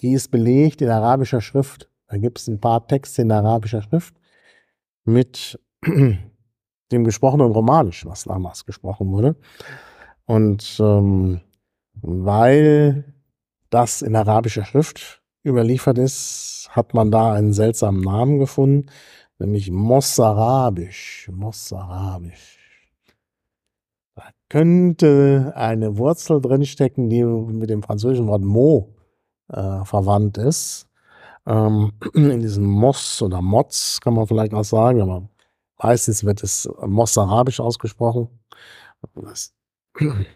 die ist belegt in arabischer Schrift. Da gibt es ein paar Texte in arabischer Schrift mit dem gesprochenen Romanisch, was damals gesprochen wurde. Und ähm, weil das in arabischer Schrift überliefert ist, hat man da einen seltsamen Namen gefunden, nämlich Mossarabisch. Mossarabisch könnte eine Wurzel drinstecken, die mit dem französischen Wort Mo äh, verwandt ist. Ähm, in diesem Moss oder Motz kann man vielleicht auch sagen, aber meistens wird es Mos arabisch ausgesprochen. Das,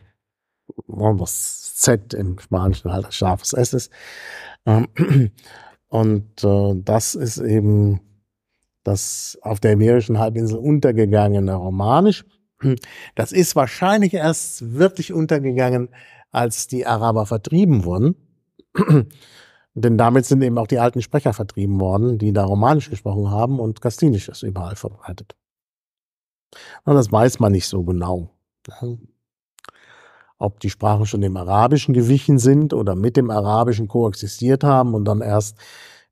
was Z im Spanischen halt ein scharfes S ist. Ähm, und äh, das ist eben das auf der Iberischen Halbinsel untergegangene Romanisch. Das ist wahrscheinlich erst wirklich untergegangen, als die Araber vertrieben wurden. Denn damit sind eben auch die alten Sprecher vertrieben worden, die da Romanisch gesprochen haben und Kastinisch ist überall verbreitet. Und das weiß man nicht so genau. Ob die Sprachen schon dem Arabischen gewichen sind oder mit dem Arabischen koexistiert haben und dann erst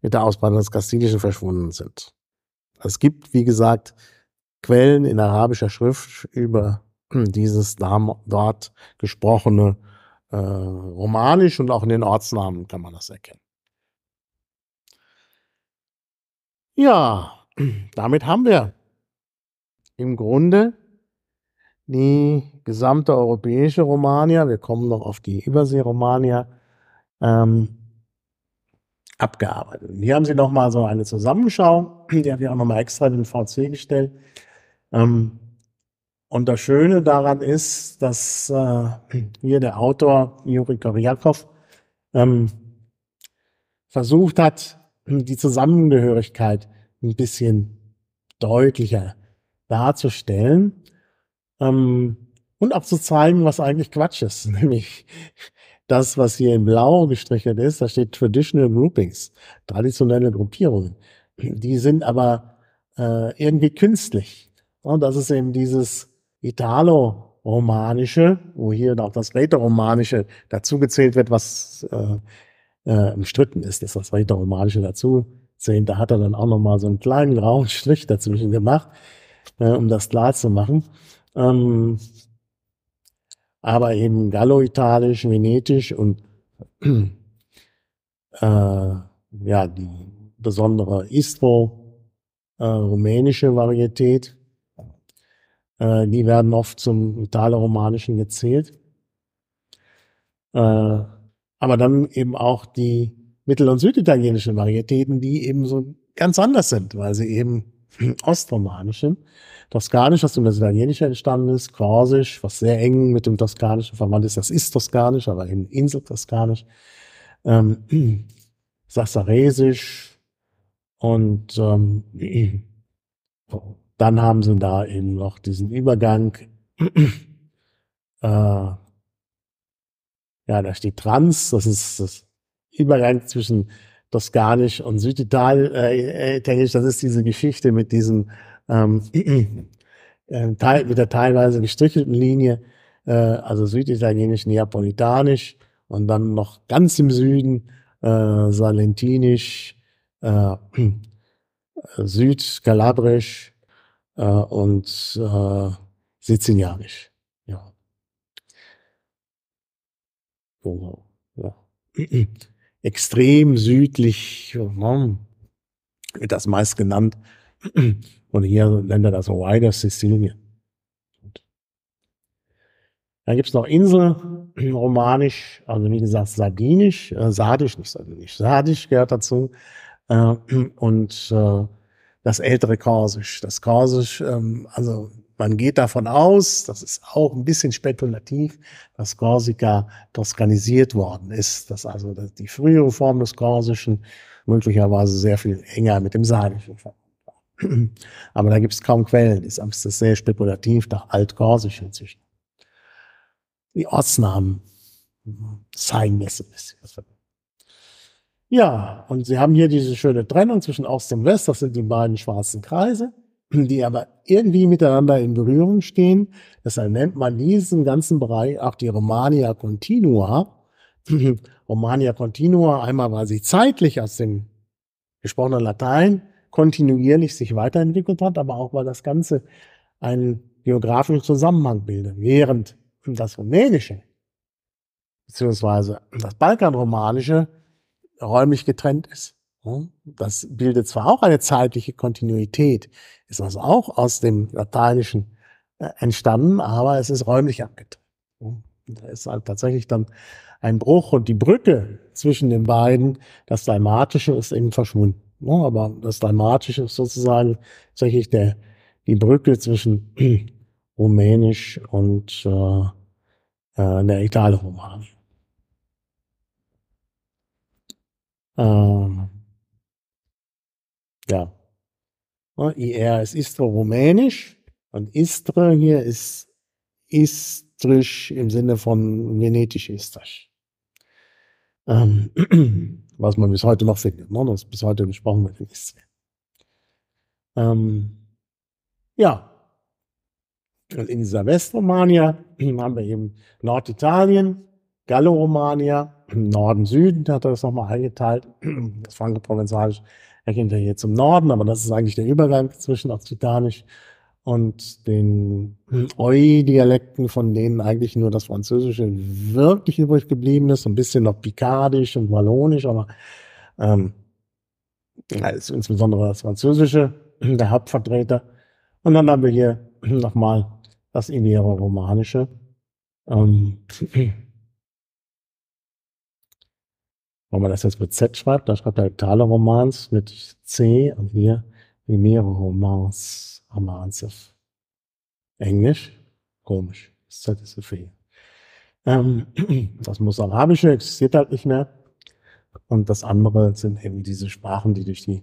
mit der Ausbreitung des Kastinischen verschwunden sind. Es gibt, wie gesagt, Quellen in arabischer Schrift über dieses dort gesprochene äh, Romanisch und auch in den Ortsnamen kann man das erkennen. Ja, damit haben wir im Grunde die gesamte europäische Romania, wir kommen noch auf die Übersee-Romania, ähm, abgearbeitet. hier haben Sie nochmal so eine Zusammenschau, die habe wir auch nochmal extra in den VC gestellt. Ähm, und das Schöne daran ist, dass äh, hier der Autor Juri Koryakov ähm, versucht hat, die Zusammengehörigkeit ein bisschen deutlicher darzustellen ähm, und auch zu zeigen, was eigentlich Quatsch ist, nämlich das, was hier in Blau gestrichelt ist, da steht Traditional Groupings, traditionelle Gruppierungen. Die sind aber äh, irgendwie künstlich. Und das ist eben dieses Italo-Romanische, wo hier auch das Rätoromanische dazugezählt wird, was äh, äh, umstritten ist, ist das Rätoromanische dazu Da hat er dann auch nochmal so einen kleinen grauen Strich dazwischen gemacht, äh, um das klar zu machen. Ähm, aber eben Gallo-Italisch, Venetisch und äh, ja, die besondere Istro-rumänische äh, Varietät äh, die werden oft zum Italo-Romanischen gezählt. Äh, aber dann eben auch die mittel- und süditalienischen Varietäten, die eben so ganz anders sind, weil sie eben ostromanisch sind. Toskanisch, was um das Italienische entstanden ist, Korsisch, was sehr eng mit dem Toskanischen verwandt ist, das ist Toskanisch, aber eben Inseltoskanisch, ähm, Sassaresisch und ähm, oh, dann haben sie da eben noch diesen Übergang. äh, ja, da steht Trans, das ist das Übergang zwischen Toskanisch und Süditalisch, äh, Das ist diese Geschichte mit diesem ähm, äh, Teil, mit der teilweise gestrichelten Linie, äh, also Süditalienisch, Neapolitanisch und dann noch ganz im Süden äh, Salentinisch, äh, äh Südkalabrisch, äh, und äh, sizilianisch. Ja. Genau. Ja. Extrem südlich wird das meist genannt. Und hier nennt er das Hawaii, das Sizilien. Dann gibt es noch Insel, romanisch, also wie gesagt, sardinisch, äh, sardisch, nicht sardinisch, sardisch gehört dazu. Äh, und äh, das ältere Korsisch. Das Korsisch, ähm, also man geht davon aus, das ist auch ein bisschen spekulativ, dass Korsika toskanisiert worden ist, dass also die frühere Form des Korsischen möglicherweise sehr viel enger mit dem Sardischen verwandt war. Aber da gibt es kaum Quellen, ist das sehr spekulativ nach Altkorsisch inzwischen. Die Ortsnamen zeigen das ein bisschen. Ja, und Sie haben hier diese schöne Trennung zwischen Ost und West, das sind die beiden schwarzen Kreise, die aber irgendwie miteinander in Berührung stehen. Deshalb nennt man diesen ganzen Bereich auch die Romania Continua. Romania Continua, einmal weil sie zeitlich aus dem gesprochenen Latein kontinuierlich sich weiterentwickelt hat, aber auch weil das Ganze einen geografischen Zusammenhang bildet, während das Rumänische beziehungsweise das Balkanromanische räumlich getrennt ist. Das bildet zwar auch eine zeitliche Kontinuität, ist also auch aus dem Lateinischen äh, entstanden, aber es ist räumlich abgetrennt. Da ist halt tatsächlich dann ein Bruch und die Brücke zwischen den beiden, das Dalmatische ist eben verschwunden. Aber das Dalmatische ist sozusagen tatsächlich der, die Brücke zwischen Rumänisch und äh, äh der Italo-Roman. Ähm, ja. Ne, IR ist Istro-Rumänisch und Istre hier ist istrisch im Sinne von genetisch istrisch. Ähm, was man bis heute noch findet. Ne? Das bis heute gesprochen wird. Ähm, ja. Und in dieser Westromania haben wir eben Norditalien, Gallo-Romania, im Norden, Süden hat er das nochmal eingeteilt. Das Franco-Provenzalisch erkennt er hier zum Norden, aber das ist eigentlich der Übergang zwischen Occitanisch und den Eu-Dialekten, von denen eigentlich nur das Französische wirklich übrig geblieben ist. Ein bisschen noch Picardisch und Wallonisch, aber ähm, also insbesondere das Französische, der Hauptvertreter. Und dann haben wir hier nochmal das Ibero-Romanische. Ähm, Wenn man das jetzt mit Z schreibt, dann schreibt er halt Tale Romans mit C und hier Romans, Romans auf Englisch. Komisch. Das Z ist so viel. Ähm, das Mosamabische existiert halt nicht mehr. Und das andere sind eben diese Sprachen, die durch die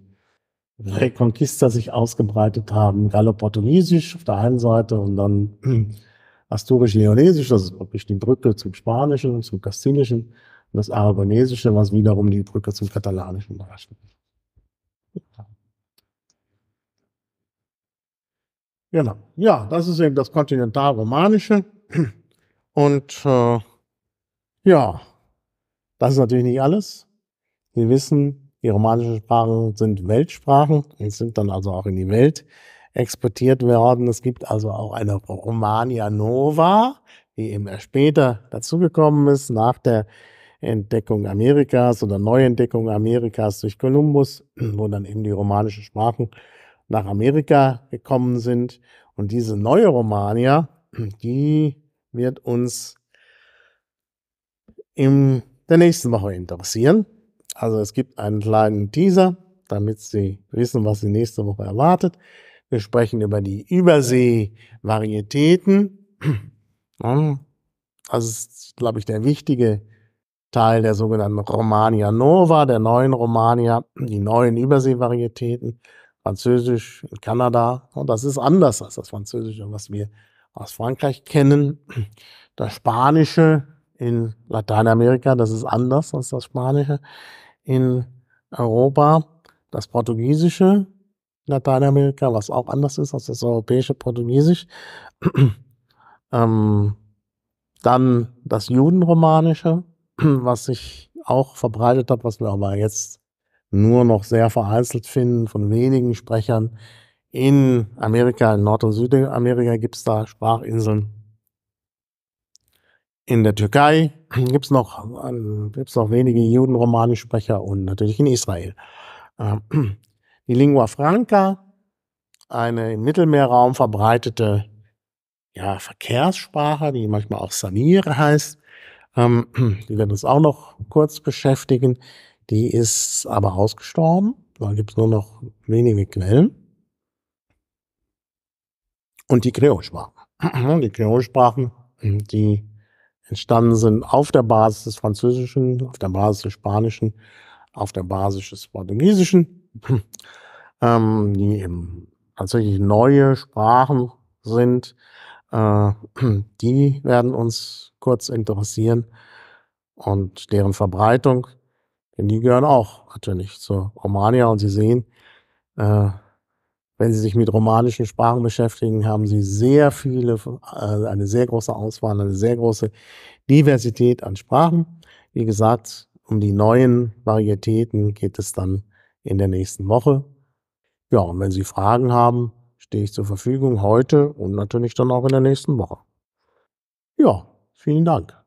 Reconquista sich ausgebreitet haben. Galloportunesisch auf der einen Seite und dann Asturisch-Leonesisch, das ist wirklich die Brücke zum Spanischen, und zum Kastilischen und das Aragonesische, was wiederum die Brücke zum Katalanischen darstellt. Genau. Ja, das ist eben das Kontinentalromanische. Und äh, ja, das ist natürlich nicht alles. Wir wissen, die romanischen Sprachen sind Weltsprachen und sind dann also auch in die Welt exportiert worden. Es gibt also auch eine Romania Nova, die eben erst später dazugekommen ist, nach der Entdeckung Amerikas oder Neuentdeckung Amerikas durch Kolumbus, wo dann eben die romanischen Sprachen nach Amerika gekommen sind. Und diese neue Romania, die wird uns in der nächsten Woche interessieren. Also es gibt einen kleinen Teaser, damit Sie wissen, was Sie nächste Woche erwartet. Wir sprechen über die Übersee-Varietäten. Das ist, glaube ich, der wichtige Teil der sogenannten Romania Nova, der neuen Romania, die neuen Überseevarietäten, Französisch in Kanada. Und das ist anders als das Französische, was wir aus Frankreich kennen. Das Spanische in Lateinamerika, das ist anders als das Spanische in Europa. Das Portugiesische in Lateinamerika, was auch anders ist als das europäische Portugiesisch. ähm, dann das Judenromanische, was ich auch verbreitet habe, was wir aber jetzt nur noch sehr vereinzelt finden von wenigen Sprechern. In Amerika, in Nord- und Südamerika gibt es da Sprachinseln. In der Türkei gibt es noch, äh, gibt's noch wenige juden romanisch sprecher und natürlich in Israel. Äh, die Lingua Franca, eine im Mittelmeerraum verbreitete ja, Verkehrssprache, die manchmal auch Samir heißt, ähm, die werden uns auch noch kurz beschäftigen. Die ist aber ausgestorben. Da gibt es nur noch wenige Quellen. Und die Kreolsprachen. Die Kreolsprachen, die entstanden sind auf der Basis des Französischen, auf der Basis des Spanischen, auf der Basis des Portugiesischen, ähm, die eben tatsächlich neue Sprachen sind, äh, die werden uns kurz interessieren und deren Verbreitung, denn die gehören auch natürlich zur Romania. Und Sie sehen, äh, wenn Sie sich mit romanischen Sprachen beschäftigen, haben Sie sehr viele, äh, eine sehr große Auswahl, eine sehr große Diversität an Sprachen. Wie gesagt, um die neuen Varietäten geht es dann in der nächsten Woche. Ja, und wenn Sie Fragen haben, stehe ich zur Verfügung heute und natürlich dann auch in der nächsten Woche. Ja, vielen Dank.